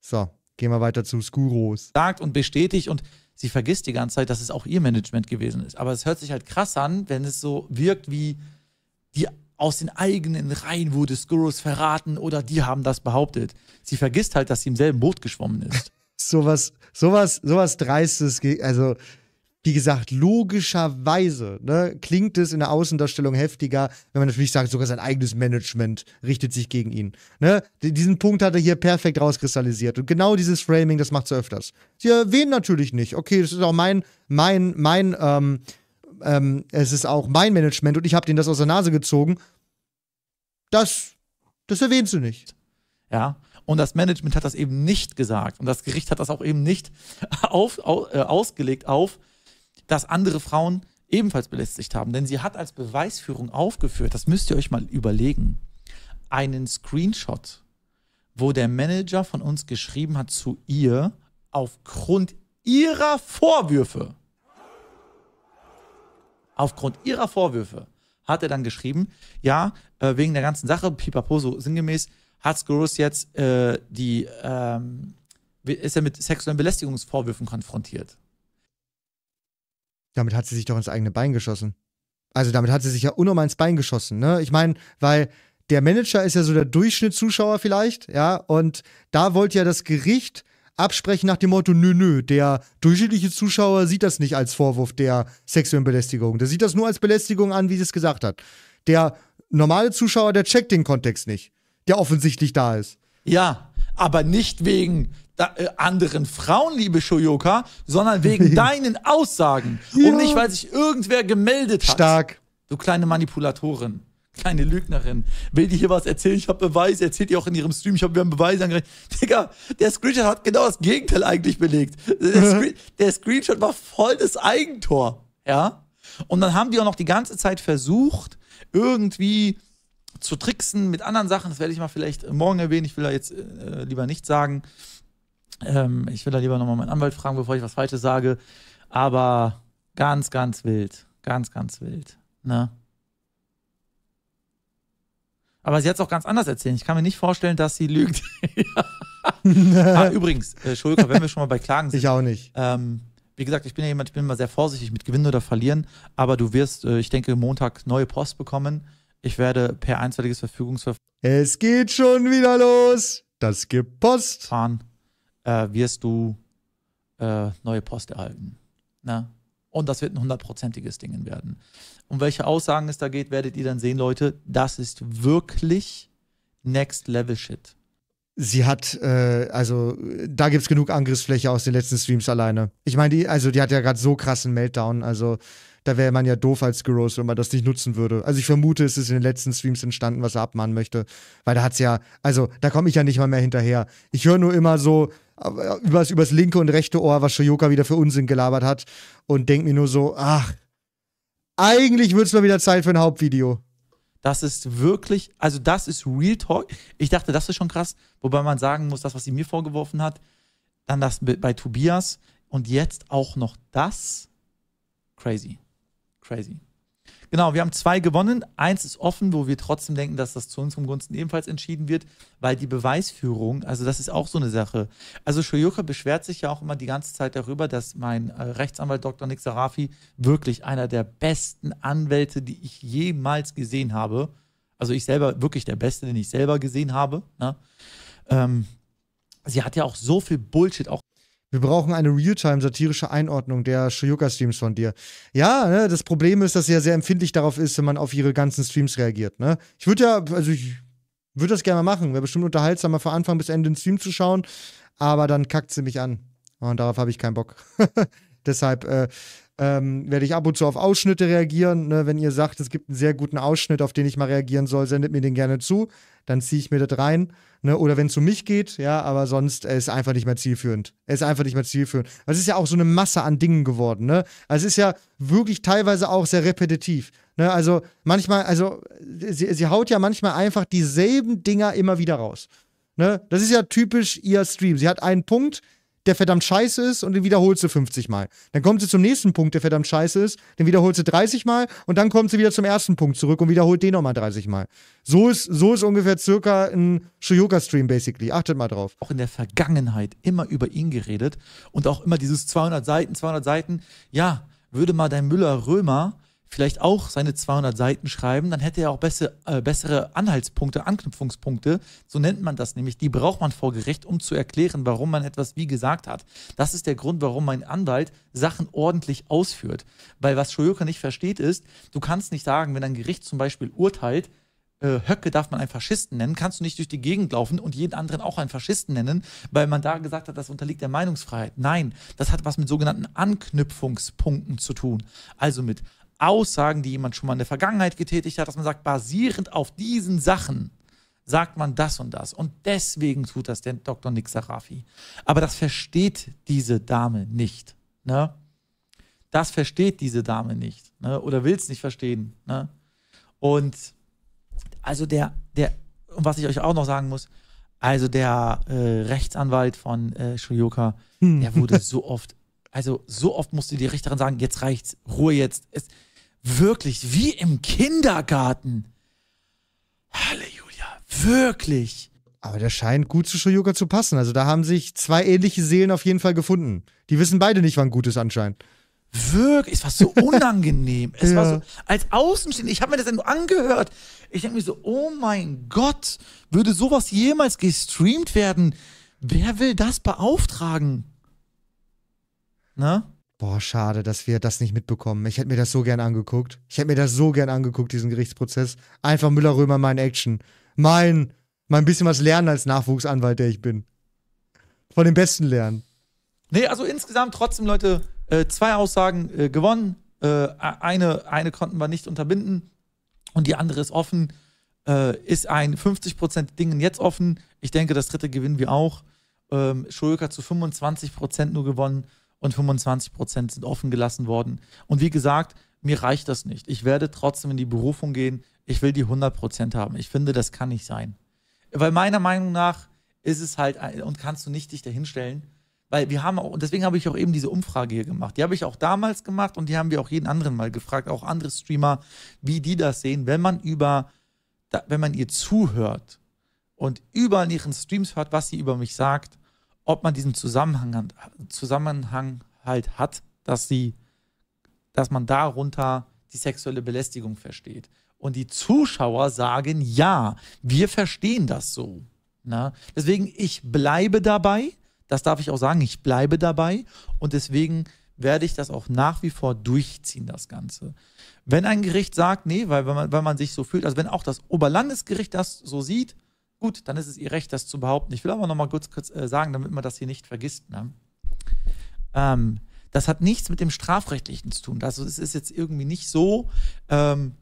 So, gehen wir weiter zu Skuros. Sagt und bestätigt und sie vergisst die ganze Zeit, dass es auch ihr Management gewesen ist. Aber es hört sich halt krass an, wenn es so wirkt wie die aus den eigenen Reihen wurde Skurrus verraten oder die haben das behauptet. Sie vergisst halt, dass sie im selben Boot geschwommen ist. *laughs* sowas, sowas, sowas dreistes, also wie gesagt, logischerweise ne, klingt es in der Außendarstellung heftiger, wenn man natürlich sagt, sogar sein eigenes Management richtet sich gegen ihn. Ne? Diesen Punkt hat er hier perfekt rauskristallisiert. Und genau dieses Framing, das macht er öfters. Sie erwähnen natürlich nicht. Okay, das ist auch mein, mein, mein, ähm, ähm, es ist auch mein Management und ich habe denen das aus der Nase gezogen. Das, das erwähnst du nicht. Ja, und das Management hat das eben nicht gesagt. Und das Gericht hat das auch eben nicht *laughs* auf, au, äh, ausgelegt auf, dass andere Frauen ebenfalls belästigt haben. Denn sie hat als Beweisführung aufgeführt, das müsst ihr euch mal überlegen, einen Screenshot, wo der Manager von uns geschrieben hat zu ihr, aufgrund ihrer Vorwürfe. Aufgrund ihrer Vorwürfe hat er dann geschrieben, ja, äh, wegen der ganzen Sache, pipapo, so sinngemäß, hat Skurus jetzt äh, die, ähm, ist er mit sexuellen Belästigungsvorwürfen konfrontiert. Damit hat sie sich doch ins eigene Bein geschossen. Also damit hat sie sich ja unnormal ins Bein geschossen, ne? Ich meine, weil der Manager ist ja so der Durchschnittszuschauer vielleicht, ja, und da wollte ja das Gericht absprechen nach dem Motto, nö, nö, der durchschnittliche Zuschauer sieht das nicht als Vorwurf der sexuellen Belästigung. Der sieht das nur als Belästigung an, wie sie es gesagt hat. Der normale Zuschauer, der checkt den Kontext nicht, der offensichtlich da ist. Ja, aber nicht wegen äh, anderen Frauen, liebe Shoyoka, sondern wegen *laughs* deinen Aussagen ja. und nicht, weil sich irgendwer gemeldet hat. Stark. Du kleine Manipulatorin, kleine Lügnerin. Will die hier was erzählen? Ich habe Beweise. Erzählt ihr auch in ihrem Stream, ich habe mir einen Beweis angerechnet. Digga, der Screenshot hat genau das Gegenteil eigentlich belegt. Der, Screen der Screenshot war voll das Eigentor. Ja? Und dann haben die auch noch die ganze Zeit versucht, irgendwie zu tricksen mit anderen Sachen. Das werde ich mal vielleicht morgen erwähnen. Ich will da jetzt äh, äh lieber nichts sagen. Ähm, ich will da lieber nochmal meinen Anwalt fragen, bevor ich was Falsches sage. Aber ganz, ganz wild. Ganz, ganz wild. Ne? Aber sie hat es auch ganz anders erzählt. Ich kann mir nicht vorstellen, dass sie lügt. *laughs* ah, übrigens, äh, Schulker, wenn wir schon mal bei Klagen *laughs* sind. Ich auch nicht. Ähm, wie gesagt, ich bin ja jemand, ich bin immer sehr vorsichtig mit Gewinnen oder Verlieren. Aber du wirst, äh, ich denke, Montag neue Post bekommen. Ich werde per einstweiliges Verfügungsverfahren. Es geht schon wieder los. Das gibt Post. Fahren äh, wirst du äh, neue Post erhalten. Na? Ne? Und das wird ein hundertprozentiges Ding werden. Um welche Aussagen es da geht, werdet ihr dann sehen, Leute. Das ist wirklich Next Level Shit. Sie hat, äh, also da gibt es genug Angriffsfläche aus den letzten Streams alleine. Ich meine, die, also die hat ja gerade so krassen Meltdown. Also da wäre man ja doof als Gyros, wenn man das nicht nutzen würde. Also ich vermute, es ist in den letzten Streams entstanden, was er abmahnen möchte, weil da hat es ja, also da komme ich ja nicht mal mehr hinterher. Ich höre nur immer so äh, übers, übers linke und rechte Ohr, was Shoyoka wieder für Unsinn gelabert hat und denke mir nur so, ach, eigentlich wird es mal wieder Zeit für ein Hauptvideo. Das ist wirklich, also das ist Real Talk. Ich dachte, das ist schon krass, wobei man sagen muss, das, was sie mir vorgeworfen hat, dann das bei Tobias und jetzt auch noch das. Crazy. Crazy. Genau, wir haben zwei gewonnen. Eins ist offen, wo wir trotzdem denken, dass das zu unserem Gunsten ebenfalls entschieden wird, weil die Beweisführung, also das ist auch so eine Sache. Also Shoyoka beschwert sich ja auch immer die ganze Zeit darüber, dass mein äh, Rechtsanwalt Dr. Nick Sarafi wirklich einer der besten Anwälte, die ich jemals gesehen habe. Also ich selber, wirklich der Beste, den ich selber gesehen habe. Ne? Ähm, sie hat ja auch so viel Bullshit auch wir brauchen eine Realtime-satirische Einordnung der Shoyuka-Streams von dir. Ja, ne, das Problem ist, dass sie ja sehr empfindlich darauf ist, wenn man auf ihre ganzen Streams reagiert. Ne? Ich würde ja, also ich würde das gerne mal machen. Wäre bestimmt unterhaltsamer, von Anfang bis Ende den Stream zu schauen. Aber dann kackt sie mich an. Und darauf habe ich keinen Bock. *laughs* Deshalb, äh, ähm, werde ich ab und zu auf Ausschnitte reagieren. Ne? Wenn ihr sagt, es gibt einen sehr guten Ausschnitt, auf den ich mal reagieren soll, sendet mir den gerne zu. Dann ziehe ich mir das rein. Ne? Oder wenn es um mich geht, ja, aber sonst äh, ist einfach nicht mehr zielführend. Es ist einfach nicht mehr zielführend. es ist ja auch so eine Masse an Dingen geworden. Ne? Also es ist ja wirklich teilweise auch sehr repetitiv. Ne? Also manchmal, also sie, sie haut ja manchmal einfach dieselben Dinger immer wieder raus. Ne? Das ist ja typisch ihr Stream. Sie hat einen Punkt, der verdammt scheiße ist und den wiederholst du 50 Mal. Dann kommt sie zum nächsten Punkt, der verdammt scheiße ist, den wiederholst du 30 Mal und dann kommt sie wieder zum ersten Punkt zurück und wiederholt den nochmal 30 Mal. So ist, so ist ungefähr circa ein Shoyoka-Stream basically. Achtet mal drauf. Auch in der Vergangenheit immer über ihn geredet und auch immer dieses 200 Seiten, 200 Seiten. Ja, würde mal dein Müller-Römer vielleicht auch seine 200 Seiten schreiben, dann hätte er auch bessere, äh, bessere Anhaltspunkte, Anknüpfungspunkte, so nennt man das nämlich, die braucht man vor Gericht, um zu erklären, warum man etwas wie gesagt hat. Das ist der Grund, warum mein Anwalt Sachen ordentlich ausführt. Weil was Shoyoka nicht versteht ist, du kannst nicht sagen, wenn ein Gericht zum Beispiel urteilt, äh, Höcke darf man einen Faschisten nennen, kannst du nicht durch die Gegend laufen und jeden anderen auch einen Faschisten nennen, weil man da gesagt hat, das unterliegt der Meinungsfreiheit. Nein, das hat was mit sogenannten Anknüpfungspunkten zu tun. Also mit Aussagen, die jemand schon mal in der Vergangenheit getätigt hat, dass man sagt, basierend auf diesen Sachen sagt man das und das. Und deswegen tut das der Dr. Nick Sarafi. Aber das versteht diese Dame nicht. Ne? Das versteht diese Dame nicht. Ne? Oder will es nicht verstehen. Ne? Und also der, der, was ich euch auch noch sagen muss, also der äh, Rechtsanwalt von äh, Shoyoka, hm. der wurde so oft, also so oft musste die Richterin sagen, jetzt reicht's, Ruhe jetzt. Es, Wirklich, wie im Kindergarten. Halleluja, wirklich. Aber der scheint gut zu Shoyoka zu passen. Also da haben sich zwei ähnliche Seelen auf jeden Fall gefunden. Die wissen beide nicht, wann gut ist anscheinend. Wirklich, es war so *laughs* unangenehm. es ja. war so, als Außenstehender, ich habe mir das dann nur angehört. Ich denke mir so, oh mein Gott, würde sowas jemals gestreamt werden? Wer will das beauftragen? Na? Boah, schade, dass wir das nicht mitbekommen. Ich hätte mir das so gern angeguckt. Ich hätte mir das so gern angeguckt, diesen Gerichtsprozess. Einfach Müller-Römer mein Action. Mein, mein bisschen was lernen als Nachwuchsanwalt, der ich bin. Von den Besten lernen. Nee, also insgesamt trotzdem, Leute, äh, zwei Aussagen äh, gewonnen. Äh, eine, eine konnten wir nicht unterbinden und die andere ist offen. ist ein 50% Dingen jetzt offen. Ich denke, das dritte gewinnen wir auch. Ähm, Schulker zu 25% nur gewonnen und 25 Prozent sind offen gelassen worden. Und wie gesagt, mir reicht das nicht. Ich werde trotzdem in die Berufung gehen. Ich will die 100 Prozent haben. Ich finde, das kann nicht sein. Weil meiner Meinung nach ist es halt, und kannst du nicht dich dahinstellen, weil wir haben auch, und deswegen habe ich auch eben diese Umfrage hier gemacht. Die habe ich auch damals gemacht und die haben wir auch jeden anderen mal gefragt, auch andere Streamer, wie die das sehen, wenn man über, wenn man ihr zuhört und überall in ihren Streams hört, was sie über mich sagt ob man diesen Zusammenhang, Zusammenhang halt hat, dass sie, dass man darunter die sexuelle Belästigung versteht. Und die Zuschauer sagen, ja, wir verstehen das so. Na? Ne? Deswegen, ich bleibe dabei. Das darf ich auch sagen, ich bleibe dabei. Und deswegen werde ich das auch nach wie vor durchziehen, das Ganze. Wenn ein Gericht sagt, nee, weil, weil, man, weil man sich so fühlt, also wenn auch das Oberlandesgericht das so sieht, Gut, dann ist es ihr Recht, das zu behaupten. Ich will aber noch mal kurz, kurz äh, sagen, damit man das hier nicht vergisst. Ne? Ähm, das hat nichts mit dem Strafrechtlichen zu tun. Also es ist jetzt irgendwie nicht so, ähm,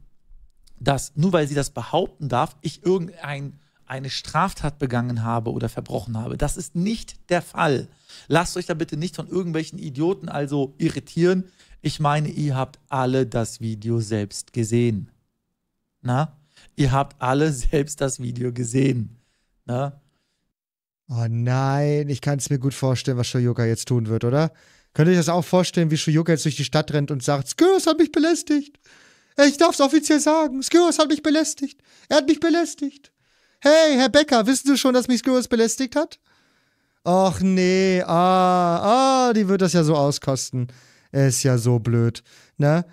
dass nur weil sie das behaupten darf, ich irgendein eine Straftat begangen habe oder verbrochen habe. Das ist nicht der Fall. Lasst euch da bitte nicht von irgendwelchen Idioten also irritieren. Ich meine, ihr habt alle das Video selbst gesehen. Na? ihr habt alle selbst das Video gesehen. Na? Ne? Oh nein, ich kann es mir gut vorstellen, was Shoyoka jetzt tun wird, oder? Könnt ihr euch das auch vorstellen, wie Shoyoka jetzt durch die Stadt rennt und sagt, Skyros hat mich belästigt. Ich darf es offiziell sagen, Skyros hat mich belästigt. Er hat mich belästigt. Hey, Herr Becker, wissen Sie schon, dass mich Skyros belästigt hat? Och nee, ah, ah, die wird das ja so auskosten. Er Ist ja so blöd, ne?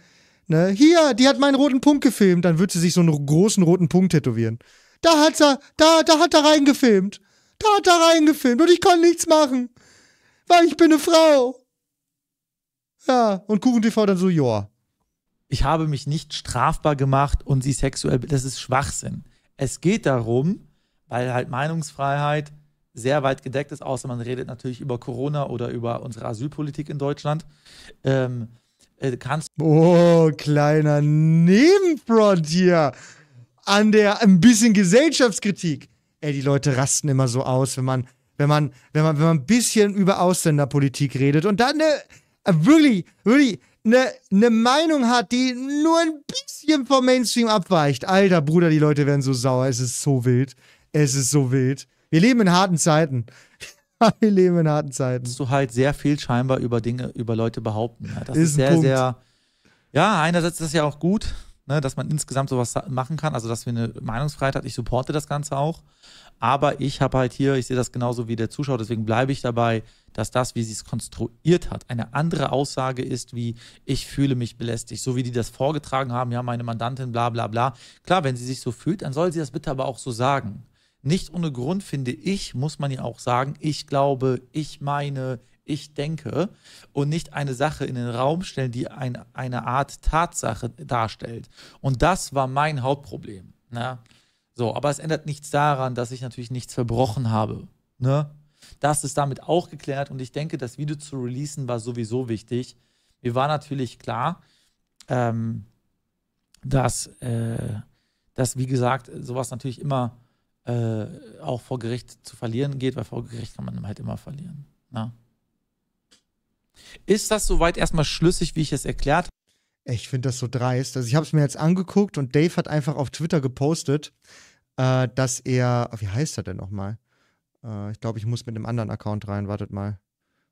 Ne? Hier, die hat meinen roten Punkt gefilmt. Dann wird sie sich so einen großen roten Punkt tätowieren. Da hat er, da, da hat er reingefilmt. Da hat er reingefilmt und ich kann nichts machen. Weil ich bin eine Frau. Ja, und KuchenTV dann so, joa. Ich habe mich nicht strafbar gemacht und sie sexuell, das ist Schwachsinn. Es geht darum, weil halt Meinungsfreiheit sehr weit gedeckt ist, außer man redet natürlich über Corona oder über unsere Asylpolitik in Deutschland. Ähm, äh, kannst. Oh, kleiner Nebenfront hier. An der ein bisschen Gesellschaftskritik. Ey, die Leute rasten immer so aus, wenn man, wenn man, wenn man, wenn man ein bisschen über Ausländerpolitik redet und dann eine, äh, wirklich, wirklich eine, eine Meinung hat, die nur ein bisschen vom Mainstream abweicht. Alter Bruder, die Leute werden so sauer. Es ist so wild. Es ist so wild. Wir leben in harten Zeiten wir leben in harten Zeiten. Dass du halt sehr viel scheinbar über Dinge, über Leute behaupten. Ne? Das ist, ist sehr, Punkt. sehr. Ja, einerseits ist das ja auch gut, ne, dass man insgesamt sowas machen kann, also dass wir eine Meinungsfreiheit hat. Ich supporte das Ganze auch. Aber ich habe halt hier, ich sehe das genauso wie der Zuschauer, deswegen bleibe ich dabei, dass das, wie sie es konstruiert hat, eine andere Aussage ist, wie ich fühle mich belästigt, so wie die das vorgetragen haben, ja, meine Mandantin, bla bla bla. Klar, wenn sie sich so fühlt, dann soll sie das bitte aber auch so sagen. Nicht ohne Grund, finde ich, muss man ja auch sagen, ich glaube, ich meine, ich denke und nicht eine Sache in den Raum stellen, die ein, eine Art Tatsache darstellt. Und das war mein Hauptproblem. Ne? So, aber es ändert nichts daran, dass ich natürlich nichts verbrochen habe. Ne? Das ist damit auch geklärt und ich denke, das Video zu releasen war sowieso wichtig. Mir war natürlich klar, ähm, dass, äh, dass, wie gesagt, sowas natürlich immer äh, auch vor Gericht zu verlieren geht, weil vor Gericht kann man halt immer verlieren. Na? Ist das soweit erstmal schlüssig, wie ich es erklärt habe? Ich finde das so dreist. Also ich habe es mir jetzt angeguckt und Dave hat einfach auf Twitter gepostet, äh, dass er, oh, wie heißt er denn nochmal? Äh, ich glaube, ich muss mit einem anderen Account rein, wartet mal.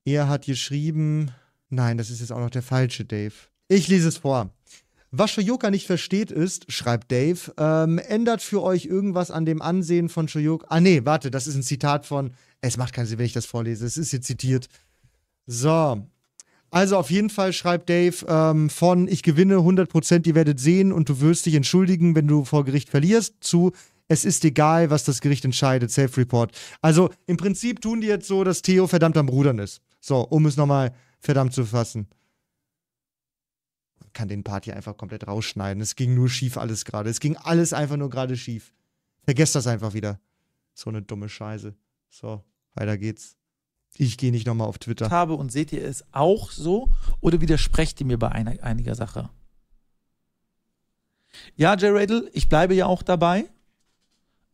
Er hat geschrieben, nein, das ist jetzt auch noch der falsche Dave. Ich lese es vor. Was Shoyoka nicht versteht ist, schreibt Dave, ähm, ändert für euch irgendwas an dem Ansehen von Shoyoka. Ah, nee, warte, das ist ein Zitat von. Es macht keinen Sinn, wenn ich das vorlese. Es ist hier zitiert. So. Also auf jeden Fall schreibt Dave ähm, von Ich gewinne 100%, ihr werdet sehen und du wirst dich entschuldigen, wenn du vor Gericht verlierst, zu Es ist egal, was das Gericht entscheidet, Self-Report. Also im Prinzip tun die jetzt so, dass Theo verdammt am Rudern ist. So, um es nochmal verdammt zu fassen kann den Part hier einfach komplett rausschneiden. Es ging nur schief alles gerade. Es ging alles einfach nur gerade schief. Vergesst das einfach wieder. So eine dumme Scheiße. So, weiter geht's. Ich gehe nicht nochmal auf Twitter. Habe und seht ihr es auch so oder widersprecht ihr mir bei einer, einiger Sache? Ja, Jay Radel, ich bleibe ja auch dabei.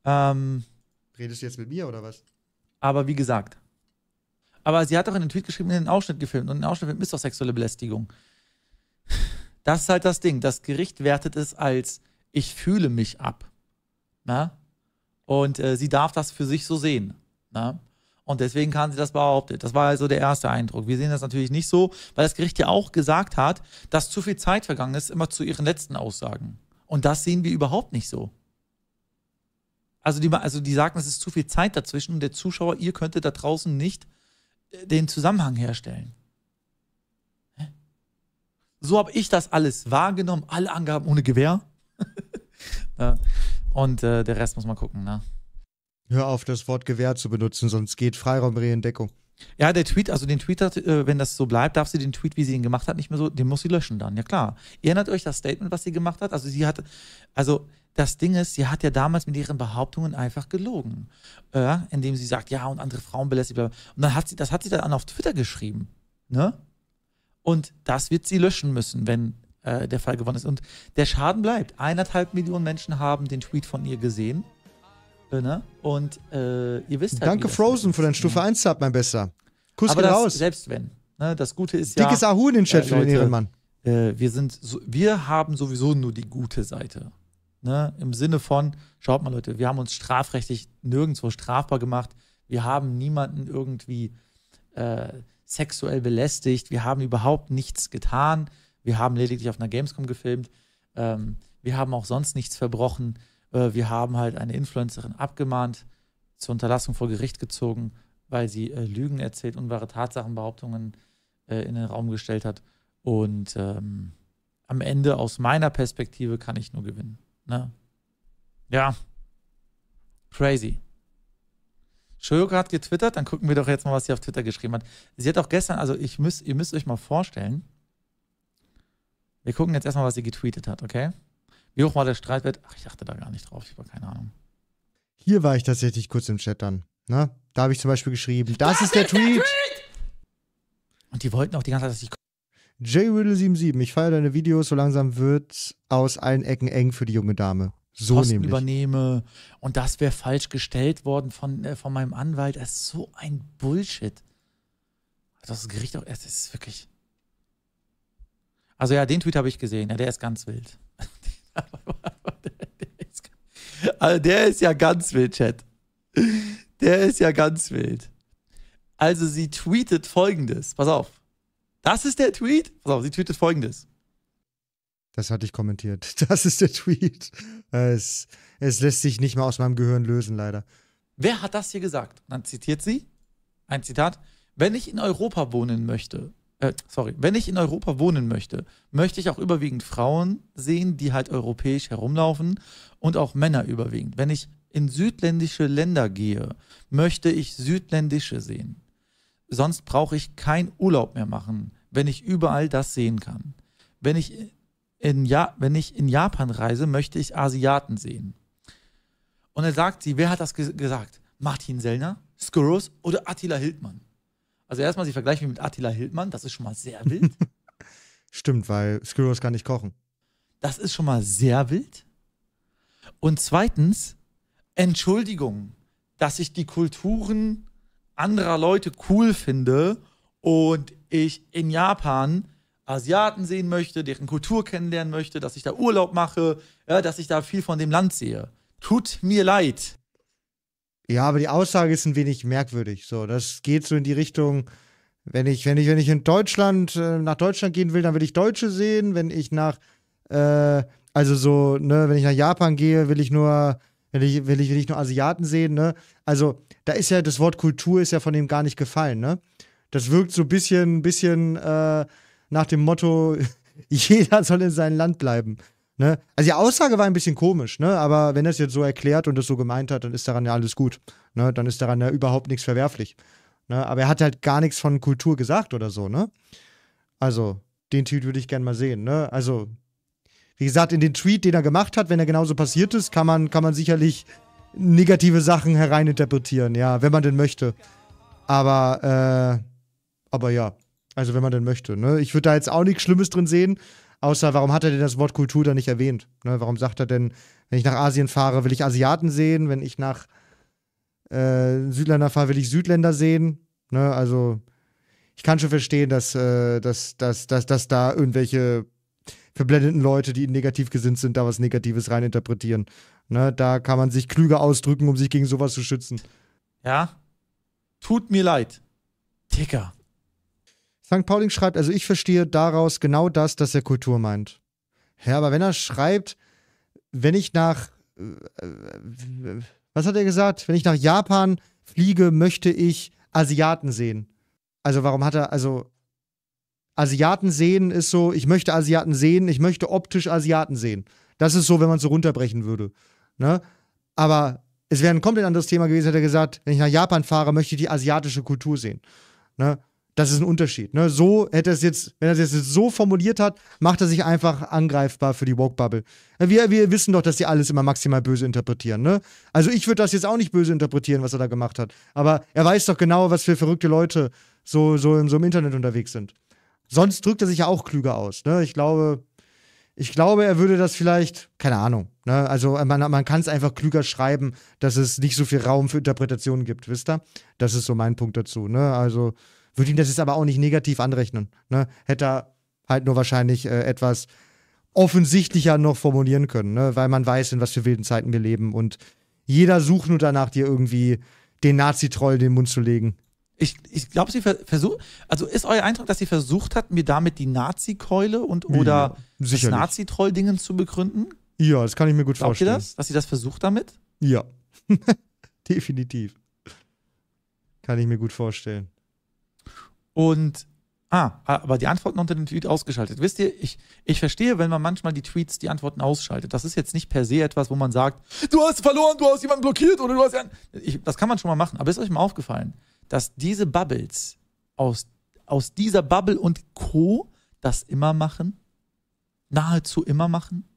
Ähm, Redest du jetzt mit mir oder was? Aber wie gesagt. Aber sie hat doch in den Tweet geschrieben, in den Ausschnitt gefilmt und in den Ausschnitt ist doch sexuelle Belästigung. Das ist halt das Ding. Das Gericht wertet es als ich fühle mich ab. Na? Und äh, sie darf das für sich so sehen. Na? Und deswegen kann sie das behaupten. Das war also der erste Eindruck. Wir sehen das natürlich nicht so, weil das Gericht ja auch gesagt hat, dass zu viel Zeit vergangen ist, immer zu ihren letzten Aussagen. Und das sehen wir überhaupt nicht so. Also die, also die sagen, es ist zu viel Zeit dazwischen und der Zuschauer, ihr könntet da draußen nicht äh, den Zusammenhang herstellen so habe ich das alles wahrgenommen. Alle Angaben ohne Gewehr. *laughs* Und äh, der Rest muss man gucken. Ne? Hör auf, das Wort Gewehr zu benutzen, sonst geht Freiraum Reentdeckung. Ja, der Tweet, also den Tweet hat, äh, wenn das so bleibt, darf sie den Tweet, wie sie ihn gemacht hat, nicht mehr so, den muss sie löschen dann. Ja klar. erinnert euch das Statement, was sie gemacht hat? Also sie hat, also das Ding ist, sie hat ja damals mit ihren Behauptungen einfach gelogen, äh, indem sie sagt, ja und andere Frauen belästigt. Und dann hat sie, das hat sie dann auf Twitter geschrieben, ne? Und das wird sie löschen müssen, wenn äh, der Fall gewonnen ist. Und der Schaden bleibt. Eineinhalb Millionen Menschen haben den Tweet von ihr gesehen. Äh, ne? Und äh, ihr wisst halt. Danke Frozen für dein Stufe 1 mhm. Sub, mein Besser. Kuss Aber raus. Selbst wenn. Ne? Das Gute ist ja. Dickes Ahu in den Chat äh, für den Ehrenmann. Äh, wir, sind so, wir haben sowieso nur die gute Seite. Ne? Im Sinne von, schaut mal, Leute, wir haben uns strafrechtlich nirgendwo strafbar gemacht. Wir haben niemanden irgendwie. Äh, sexuell belästigt, wir haben überhaupt nichts getan, wir haben lediglich auf einer Gamescom gefilmt, ähm, wir haben auch sonst nichts verbrochen, äh, wir haben halt eine Influencerin abgemahnt, zur Unterlassung vor Gericht gezogen, weil sie äh, Lügen erzählt, unwahre Tatsachenbehauptungen äh, in den Raum gestellt hat. Und ähm, am Ende aus meiner Perspektive kann ich nur gewinnen. Ne? Ja, crazy. Schöke hat getwittert, dann gucken wir doch jetzt mal, was sie auf Twitter geschrieben hat. Sie hat auch gestern, also ich müsst, ihr müsst euch mal vorstellen, wir gucken jetzt erstmal, was sie getweetet hat, okay? Wie hoch war der Streitwert? Ach, ich dachte da gar nicht drauf, ich habe keine Ahnung. Hier war ich tatsächlich kurz im Chat dann. Ne? Da habe ich zum Beispiel geschrieben, das, das ist, der, ist Tweet. der Tweet! Und die wollten auch die ganze Zeit, dass ich JRiddle77, ich feiere deine Videos, so langsam wird's aus allen Ecken eng für die junge Dame so Kosten nämlich. übernehme und das wäre falsch gestellt worden von, äh, von meinem Anwalt. Das ist so ein Bullshit. Also das Gericht auch, es ist wirklich. Also ja, den Tweet habe ich gesehen. Ja, der ist ganz wild. *laughs* also der ist ja ganz wild, Chat. Der ist ja ganz wild. Also sie tweetet folgendes. Pass auf. Das ist der Tweet. Pass auf, sie tweetet folgendes. Das hatte ich kommentiert. *laughs* Das ist der Tweet. Es, es lässt sich nicht mehr aus meinem Gehirn lösen, leider. Wer hat das hier gesagt? Dann zitiert sie ein Zitat. Wenn ich in Europa wohnen möchte, äh, sorry, wenn ich in Europa wohnen möchte, möchte ich auch überwiegend Frauen sehen, die halt europäisch herumlaufen und auch Männer überwiegend. Wenn ich in südländische Länder gehe, möchte ich südländische sehen. Sonst brauche ich keinen Urlaub mehr machen, wenn ich überall das sehen kann. Wenn ich in ja wenn ich in Japan reise, möchte ich Asiaten sehen. Und dann sagt sie, wer hat das ge gesagt? Martin Sellner, Skurrus oder Attila Hildmann? Also erstmal, sie vergleicht mich mit Attila Hildmann, das ist schon mal sehr wild. *laughs* Stimmt, weil Skurrus kann nicht kochen. Das ist schon mal sehr wild. Und zweitens, Entschuldigung, dass ich die Kulturen anderer Leute cool finde und ich in Japan Asiaten sehen möchte, deren Kultur kennenlernen möchte, dass ich da Urlaub mache, ja, dass ich da viel von dem Land sehe. Tut mir leid. Ja, aber die Aussage ist ein wenig merkwürdig. So, das geht so in die Richtung, wenn ich, wenn ich, wenn ich in Deutschland, äh, nach Deutschland gehen will, dann will ich Deutsche sehen. Wenn ich nach, äh, also so, ne, wenn ich nach Japan gehe, will ich nur, will ich, will ich, will ich nur Asiaten sehen, ne? Also, da ist ja, das Wort Kultur ist ja von ihm gar nicht gefallen, ne? Das wirkt so ein bisschen, bisschen, äh, nach dem Motto, *laughs* jeder soll in seinem Land bleiben. Ne? Also die Aussage war ein bisschen komisch, ne? aber wenn er es jetzt so erklärt und es so gemeint hat, dann ist daran ja alles gut. Ne? Dann ist daran ja überhaupt nichts verwerflich. Ne? Aber er hat halt gar nichts von Kultur gesagt oder so. Ne? Also den Tweet würde ich gerne mal sehen. Ne? Also wie gesagt, in den Tweet, den er gemacht hat, wenn er genauso passiert ist, kann man, kann man sicherlich negative Sachen hereininterpretieren, ja, wenn man denn möchte. Aber, äh, aber ja. Also wenn man denn möchte. Ne? Ich würde da jetzt auch nichts Schlimmes drin sehen, außer warum hat er denn das Wort Kultur da nicht erwähnt? Ne? Warum sagt er denn, wenn ich nach Asien fahre, will ich Asiaten sehen, wenn ich nach äh, Südländer fahre, will ich Südländer sehen? Ne? Also ich kann schon verstehen, dass, äh, dass, dass, dass, dass da irgendwelche verblendeten Leute, die negativ gesinnt sind, da was Negatives reininterpretieren. Ne? Da kann man sich klüger ausdrücken, um sich gegen sowas zu schützen. Ja, tut mir leid. Dicker. St. Pauling schreibt, also ich verstehe daraus genau das, dass er Kultur meint. Ja, aber wenn er schreibt, wenn ich nach, äh, äh, was hat er gesagt? Wenn ich nach Japan fliege, möchte ich Asiaten sehen. Also warum hat er, also Asiaten sehen ist so, ich möchte Asiaten sehen, ich möchte optisch Asiaten sehen. Das ist so, wenn man es so runterbrechen würde. Ne? Aber es wäre ein komplett anderes Thema gewesen, hätte er gesagt, wenn ich nach Japan fahre, möchte ich die asiatische Kultur sehen. Ne? das ist ein Unterschied. Ne? So hätte es jetzt, wenn er es jetzt so formuliert hat, macht er sich einfach angreifbar für die Woke-Bubble. Wir, wir wissen doch, dass die alles immer maximal böse interpretieren. Ne? Also ich würde das jetzt auch nicht böse interpretieren, was er da gemacht hat. Aber er weiß doch genau, was für verrückte Leute so, so, in, so im Internet unterwegs sind. Sonst drückt er sich ja auch klüger aus. Ne? Ich glaube, ich glaube, er würde das vielleicht, keine Ahnung. Ne? Also man, man kann es einfach klüger schreiben, dass es nicht so viel Raum für Interpretationen gibt, wisst ihr? Das ist so mein Punkt dazu. Ne? Also würde ihm das jetzt aber auch nicht negativ anrechnen. Ne? Hätte er halt nur wahrscheinlich äh, etwas offensichtlicher noch formulieren können, ne? weil man weiß, in was für wilden Zeiten wir leben und jeder sucht nur danach, dir irgendwie den Nazi-Troll in den Mund zu legen. Ich, ich glaube, sie ver versucht, also ist euer Eindruck, dass sie versucht hat, mir damit die Nazi-Keule und oder ja, das Nazi-Troll-Dingen zu begründen? Ja, das kann ich mir gut Glaubt vorstellen. Ihr das, dass sie das versucht damit? Ja, *laughs* definitiv. Kann ich mir gut vorstellen. Und Ah, aber die Antworten unter dem Tweet ausgeschaltet. Wisst ihr, ich, ich verstehe, wenn man manchmal die Tweets, die Antworten ausschaltet. Das ist jetzt nicht per se etwas, wo man sagt, du hast verloren, du hast jemanden blockiert oder du hast. Ich, das kann man schon mal machen. Aber ist euch mal aufgefallen, dass diese Bubbles aus, aus dieser Bubble und Co. das immer machen? Nahezu immer machen?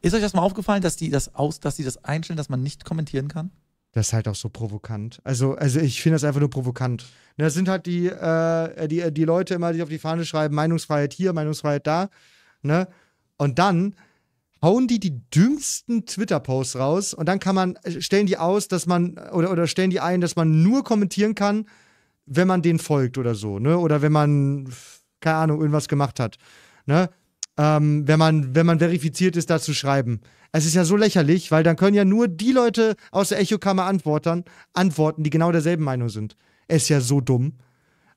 Ist euch das mal aufgefallen, dass die das aus, dass die das einstellen, dass man nicht kommentieren kann? Das ist halt auch so provokant. Also, also ich finde das einfach nur provokant. Ne, das sind halt die, äh, die, die Leute immer, die auf die Fahne schreiben, Meinungsfreiheit hier, Meinungsfreiheit da. Ne? Und dann hauen die die dümmsten Twitter-Posts raus und dann kann man, äh, stellen die aus, dass man, oder, oder stellen die ein, dass man nur kommentieren kann, wenn man denen folgt oder so, ne? Oder wenn man, keine Ahnung, irgendwas gemacht hat. Ne? ähm, wenn, man, wenn man verifiziert ist, da zu schreiben. Es ist ja so lächerlich, weil dann können ja nur die Leute aus der Echokammer antworten, antworten, die genau derselben Meinung sind. Es Ist ja so dumm.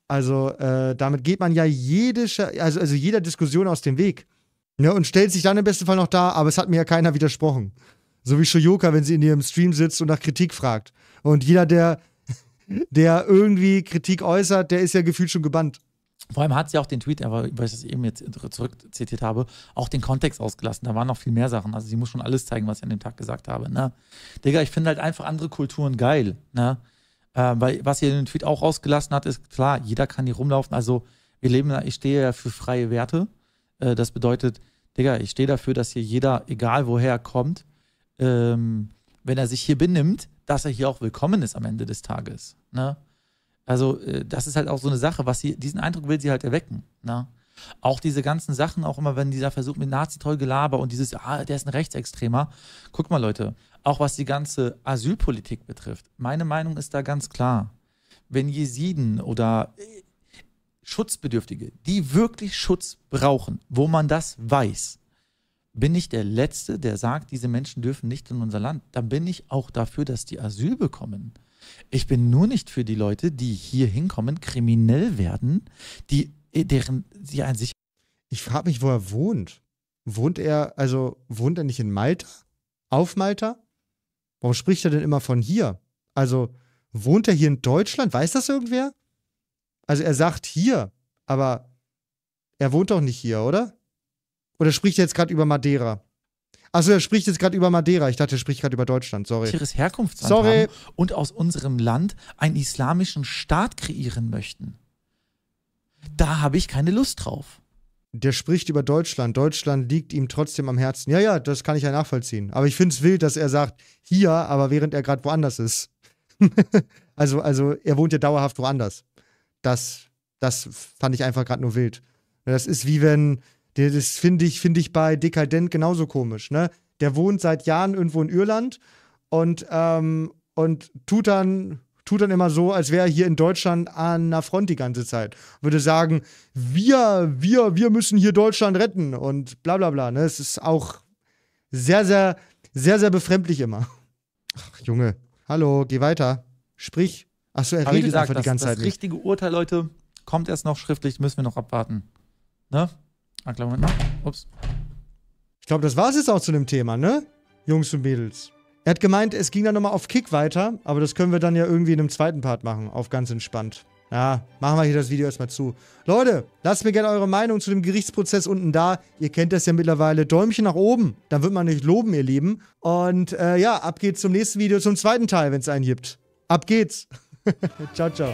Also äh, damit geht man ja jede, also, also jeder Diskussion aus dem Weg. Ne? Und stellt sich dann im besten Fall noch da, aber es hat mir ja keiner widersprochen. So wie Shoyoka, wenn sie in ihrem Stream sitzt und nach Kritik fragt. Und jeder, der, *laughs* der irgendwie Kritik äußert, der ist ja gefühlt schon gebannt. Vor allem hat sie auch den Tweet, weil ich das eben jetzt zurückzitiert habe, auch den Kontext ausgelassen. Da waren noch viel mehr Sachen. Also sie muss schon alles zeigen, was ich an dem Tag gesagt habe. Ne? Digga, ich finde halt einfach andere Kulturen geil. Ne? Äh, weil was sie in dem Tweet auch ausgelassen hat, ist klar, jeder kann hier rumlaufen. Also wir leben, ich stehe ja für freie Werte. Äh, das bedeutet, Digga, ich stehe dafür, dass hier jeder, egal woher er kommt, ähm, wenn er sich hier benimmt, dass er hier auch willkommen ist am Ende des Tages. Ne? Also äh, das ist halt auch so eine Sache, was sie, diesen Eindruck will sie halt erwecken. Ne? Auch diese ganzen Sachen, auch immer, wenn dieser Versuch mit nazi treu gelaber und dieses, ah, der ist ein Rechtsextremer. Guck mal, Leute, auch was die ganze Asylpolitik betrifft, meine Meinung ist da ganz klar. Wenn Jesiden oder äh, Schutzbedürftige, die wirklich Schutz brauchen, wo man das weiß, bin ich der Letzte, der sagt, diese Menschen dürfen nicht in unser Land. Dann bin ich auch dafür, dass die Asyl bekommen. Ich bin nur nicht für die Leute, die hier hinkommen, kriminell werden, die äh, deren sie an sich. Ich frage mich, wo er wohnt. Wohnt er, also wohnt er nicht in Malta? Auf Malta? Warum spricht er denn immer von hier? Also wohnt er hier in Deutschland? Weiß das irgendwer? Also er sagt hier, aber er wohnt doch nicht hier, oder? Oder spricht er jetzt gerade über Madeira? Also er spricht jetzt gerade über Madeira. Ich dachte, er spricht gerade über Deutschland. Sorry. Ihres Herkunftsland Sorry. und aus unserem Land einen islamischen Staat kreieren möchten. Da habe ich keine Lust drauf. Der spricht über Deutschland. Deutschland liegt ihm trotzdem am Herzen. Ja, ja, das kann ich ja nachvollziehen. Aber ich finde es wild, dass er sagt, hier, aber während er gerade woanders ist. *laughs* also, also er wohnt ja dauerhaft woanders. Das, das fand ich einfach gerade nur wild. Das ist wie wenn das finde ich, find ich bei Dekadent genauso komisch. Ne? Der wohnt seit Jahren irgendwo in Irland und, ähm, und tut, dann, tut dann immer so, als wäre er hier in Deutschland an der Front die ganze Zeit. Würde sagen, wir, wir, wir müssen hier Deutschland retten und bla bla bla. Ne? Es ist auch sehr, sehr, sehr, sehr befremdlich immer. Ach, Junge. Hallo, geh weiter. Sprich. Achso, er Hab redet gesagt, einfach das, die ganze das Zeit. Das richtige Urteil, Leute, kommt erst noch schriftlich, müssen wir noch abwarten. Ne? Ah, klar, Moment mal. Ups. Ich glaube, das war es jetzt auch zu dem Thema, ne? Jungs und Mädels. Er hat gemeint, es ging dann nochmal auf Kick weiter, aber das können wir dann ja irgendwie in einem zweiten Part machen, auf ganz entspannt. Ja, machen wir hier das Video erstmal zu. Leute, lasst mir gerne eure Meinung zu dem Gerichtsprozess unten da. Ihr kennt das ja mittlerweile. Däumchen nach oben. Dann wird man nicht loben, ihr Lieben. Und äh, ja, ab geht's zum nächsten Video, zum zweiten Teil, wenn es einen gibt. Ab geht's. *laughs* ciao, ciao.